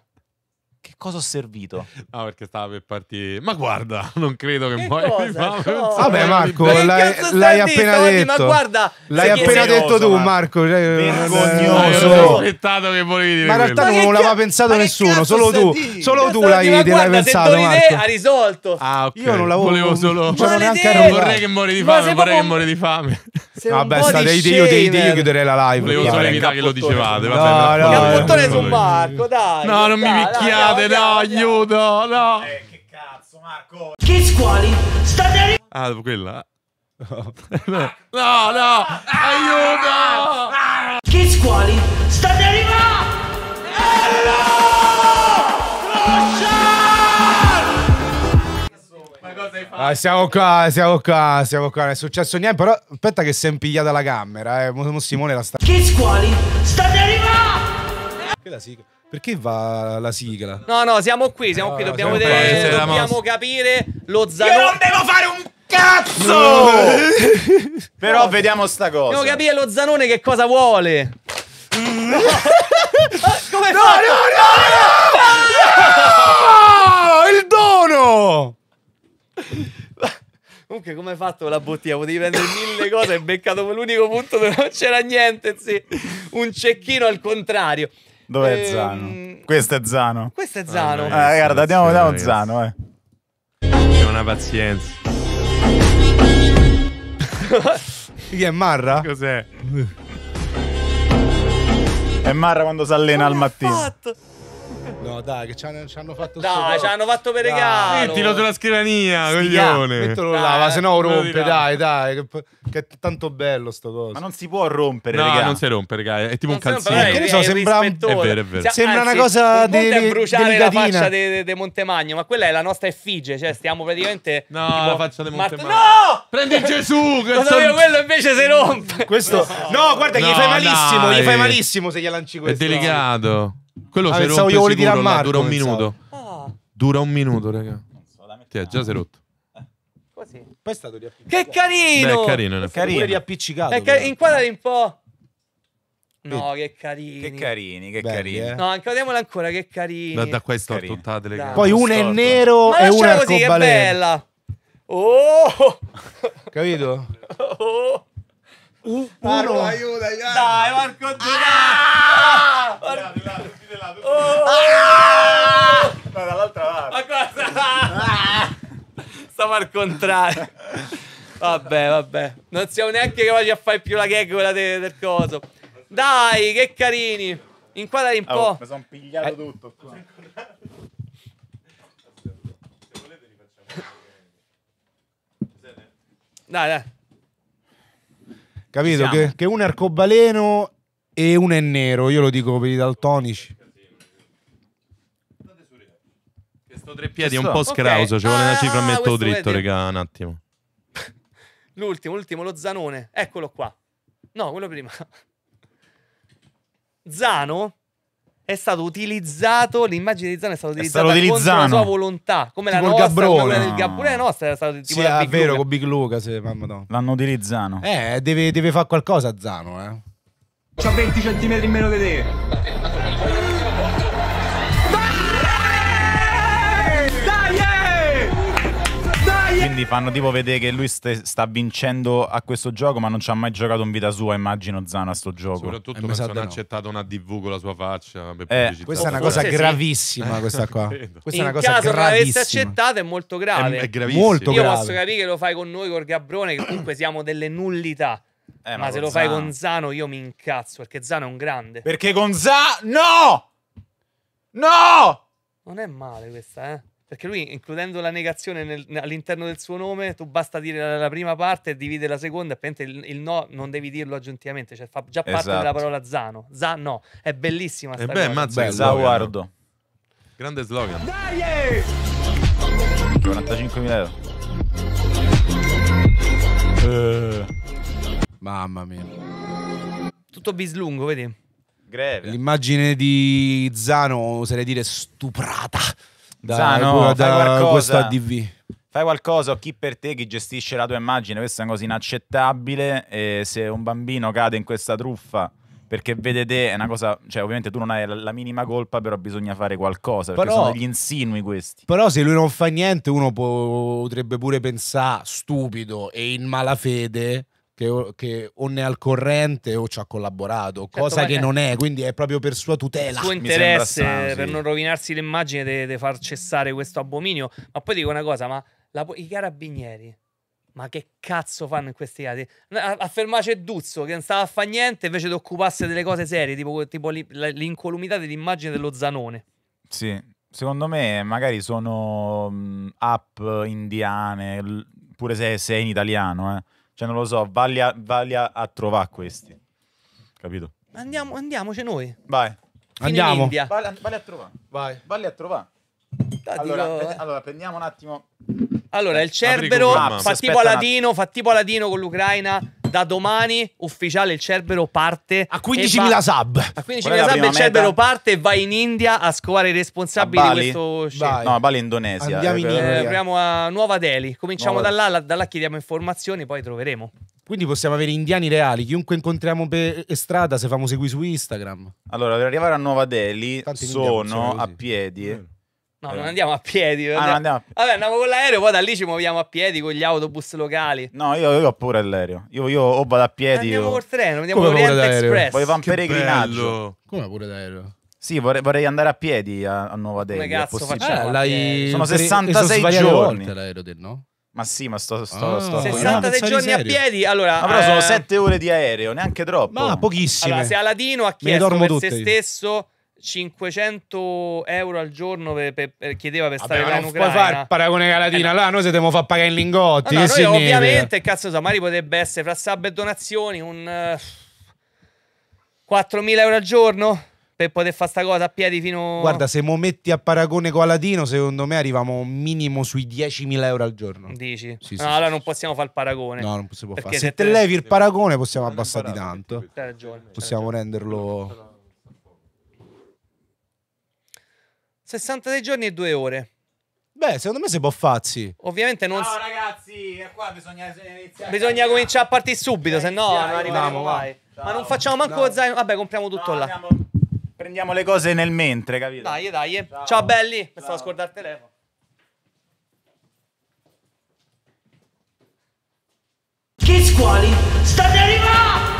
che cosa ho servito? Ah, perché stava per partire. Ma guarda, *laughs* non credo che, che muoia cosa? *laughs* Vabbè, Marco, l'hai, l'hai appena detto. detto. Ma guarda, l'hai appena vergoso, detto tu, Marco. Cioè, Vergognoso. Ho aspettato che volevi dire. Ma in realtà non l'aveva pensato nessuno, solo tu. Solo tu l'hai, guarda, l'hai pensato. Marco. ha risolto. Ah, io non l'avevo Volevo solo. Cioè, non, vorrei che muori di fame. Vorrei che muori di fame. Vabbè, state io, io chiuderei la live. Volevo solo evitare che lo dicevate. no, no. Che appuntone su Marco, dai. No, non mi picchiate. Scusate, no, aiuto, no. Eh, che cazzo, Marco. Che squali? State arrivando. Ah, quella. Ah. No, no, no, aiuto. Che squali? State arrivando. Ah, siamo qua, siamo qua, siamo qua. Non è successo niente, però aspetta che si è impigliata la camera. Eh. Simone la sta. Che squali, State arrivando! Che Quella sigla. Perché va la sigla? No, no, siamo qui, siamo qui, dobbiamo, siamo vedere, qua, dobbiamo capire lo Zanoni. Io non devo fare un cazzo! *laughs* No. Però vediamo sta cosa. Dobbiamo capire lo Zanone che cosa vuole. *laughs* No. no, no, no, no, no! Il dono! Comunque, come hai fatto la bottiglia? Potevi prendere mille cose e beccato l'unico punto dove non c'era niente. Sì. Un cecchino al contrario. Dov'è e... Ehm, Zano? Questo è Zano. Questo è Zano. Ah, no, ah, eh, guarda, andiamo da Zano, eh. C'è una pazienza. *laughs* Chi è Marra? Cos'è? È Marra quando si allena al mattino. Fatto? No, dai, che ci hanno, ci hanno fatto Dai, ci hanno fatto per regalo. Mettilo sulla scrivania, coglione. Mettilo dai, là, ma se no rompe, dai, dai. Che, che, è tanto bello sto coso. Ma non si può rompere, no, regà. non si rompe, regà. È tipo non un calzino. Rompe, che so, sembra... È vero, è vero. Sembra Anzi, una cosa un di de, bruciare la faccia di de, Montemagno, ma quella è la nostra effigie, cioè stiamo praticamente No, tipo, la faccia di Montemagno. No! Prendi Gesù, *laughs* che son... quello invece si rompe. Questo No, guarda, gli fai malissimo, gli fai malissimo se gli lanci questo. È delicato. Quello ah, se rompe io sicuro, là, dura un minuto. Ah. Dura un minuto, raga. Ti è già si è rotto. Così. Poi è stato riappiccicato. Che carino! Beh, è carino, è carino. Pure riappiccicato. È car- inquadrali un po'. No, che carini. Che carini, che Belli, carini. Eh. No, inquadriamola ancora, che carini. Da, da è carino. tutta la telecamera. Poi una è nero Ma e una è così, che bella. Oh! Capito? *laughs* Oh! 1. Uh, Marco, aiuta, aiuta. Dai, Marco, dai. Ah! Marco. Là, tutti là, tutti là. Oh! Ah! dall'altra parte. Ma cosa? Stavo al contrario. Vabbè, vabbè. Non siamo neanche capaci a fare più la gag quella de del coso. Dai, che carini. Inquadrali un ah, oh, Mi sono pigliato eh. tutto qua. Dai, dai. Capito? Diciamo. Che, che uno è arcobaleno e uno è nero, io lo dico per i daltonici. Questo tre piedi è un po' scrauso, ci vuole una ah, cifra a metterlo dritto, regà, un attimo. *laughs* L'ultimo, l'ultimo, lo Zanone. Eccolo qua. No, quello prima. *laughs* Zano è stato utilizzato, l'immagine di Zano è stata utilizzata è stato contro la sua volontà, come tipo la nostra, Gabrone. come del Gabrone è nostra, era stato tipo sì, è Big vero, Luca. con Big Luca, sì, mamma no. L'hanno utilizzato. Eh, deve, deve fare qualcosa Zano, eh. C'ho 20 centimetri in meno di te. quindi fanno tipo vedere che lui st- sta vincendo a questo gioco, ma non ci ha mai giocato in vita sua, immagino Zana a sto gioco. Soprattutto eh, penso non ha no. accettato una DV con la sua faccia. Eh, eh *laughs* questa è una cosa Forse gravissima, sì. questa qua. questa in è una cosa caso gravissima. Se accettata è molto grave. È, è gravissimo. Molto Io grave. posso capire che lo fai con noi, col Gabrone, che comunque siamo delle nullità. Eh, ma, ma se lo fai Zano. con Zano io mi incazzo, perché Zano è un grande. Perché con Zano... No! No! Non è male questa, eh? Perché lui, includendo la negazione nel, all'interno del suo nome, tu basta dire la, la prima parte e divide la seconda, e il, il no non devi dirlo aggiuntivamente, cioè fa già parte esatto. della parola Zano. Zano, è bellissima sta e beh, mazza, Zaguardo. Grande slogan. Dai! 45.000 euro. Eh. Mamma mia. Tutto bislungo, vedi? Greve. L'immagine di Zano, oserei dire, stuprata. Dai, Zano, da questo ADV. Fai qualcosa o chi per te chi gestisce la tua immagine, questa è una cosa inaccettabile e se un bambino cade in questa truffa perché vede te è una cosa, cioè ovviamente tu non hai la, minima colpa, però bisogna fare qualcosa, perché però, sono degli insinui questi. Però se lui non fa niente uno potrebbe pure pensare stupido e in malafede che, che, o ne è al corrente o ci ha collaborato, certo, cosa che non è, quindi è proprio per sua tutela. Il suo interesse strano, per sì. non rovinarsi l'immagine di far cessare questo abominio. Ma poi dico una cosa, ma la, i carabinieri, ma che cazzo fanno in questi casi? Affermace Duzzo che non stava a fare niente invece di occuparsi delle cose serie, tipo, tipo l'incolumità dell'immagine dello Zanone. Sì, secondo me magari sono app indiane, pure se sei in italiano, eh cioè, non lo so, vale a, a trovare questi. Capito? Andiamo, andiamoci noi. Vai. Fino Andiamo. in India. Vale, a trovare. Vai. Vale a trovare. Allora, dico- allora, prendiamo un attimo. Allora, eh, il Cerbero fa tipo Aladino, fa tipo Aladino con l'Ucraina, da domani ufficiale il Cerbero parte a 15.000 sub. A 15.000 sub il meta? Cerbero parte e va in India a scovare i responsabili di questo scempio. No, a Bali Indonesia. Andiamo in eh, India. Eh, a Nuova Delhi. Cominciamo Nuova da là, da là chiediamo informazioni, poi troveremo. Quindi possiamo avere indiani reali, chiunque incontriamo per strada, se famo seguire su Instagram. Allora, per arrivare a Nuova Delhi Tanti sono a piedi. Mm No, eh. non andiamo a piedi. Ah, non andiamo a Vabbè, andiamo con l'aereo, poi da lì ci muoviamo a piedi con gli autobus locali. No, io, io ho pure l'aereo. Io, io o vado a piedi. Andiamo o... col treno, andiamo con l'Orient d'aereo? Express. Volevo un peregrinaggio. Come pure l'aereo? Sì, vorrei, vorrei andare a piedi a, a Nuova Delhi. Come cazzo facciamo? Eh, Sono 66 sono giorni. l'aereo del no? Ma sì, ma sto. sto, Ah. sto 66 pensavi giorni a piedi, allora... Ma però sono 7 eh, ore di aereo, neanche troppo. Ma pochissime. Allora, se Aladino ha chiesto per se tutte io. stesso 500 euro al giorno per, per, per chiedeva per stare Vabbè, là in Ucraina. Non puoi fare paragone calatina, la eh, là noi se devo far pagare in lingotti. No, no, ovviamente, cazzo, so, Mari potrebbe essere fra sub e donazioni un uh, eh, 4.000 euro al giorno per poter fare sta cosa a piedi fino... Guarda, se mo metti a paragone con Aladino, secondo me arriviamo minimo sui 10.000 euro al giorno. Dici? Sì, no, sì, allora sì, non possiamo fare il paragone. No, non possiamo fare. Se, se te levi il paragone possiamo abbassare di tanto. Hai ragione. Possiamo renderlo 66 giorni e 2 ore. Beh, secondo me si può fazzi. Ovviamente non. No, si... ragazzi, eh, qua bisogna eh, iniziare. Bisogna a... cominciare a partire subito, se no non arriviamo mai. Ma non facciamo manco no. zaino. Vabbè, compriamo tutto no, là. Andiamo... Prendiamo le cose nel mentre, capito? Dai, eh, dai. Ciao, Ciao belli. Ciao. Mi stavo a scordare il telefono. Che squali state arrivando!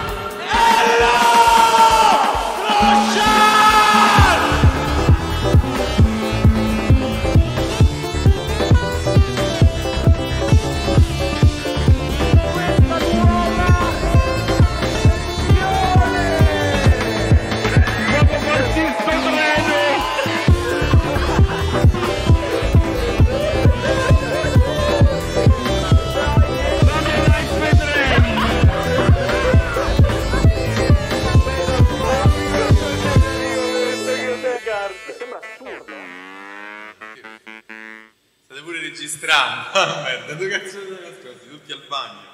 Trump, merda, due canzoni ascolti, tutti al bagno.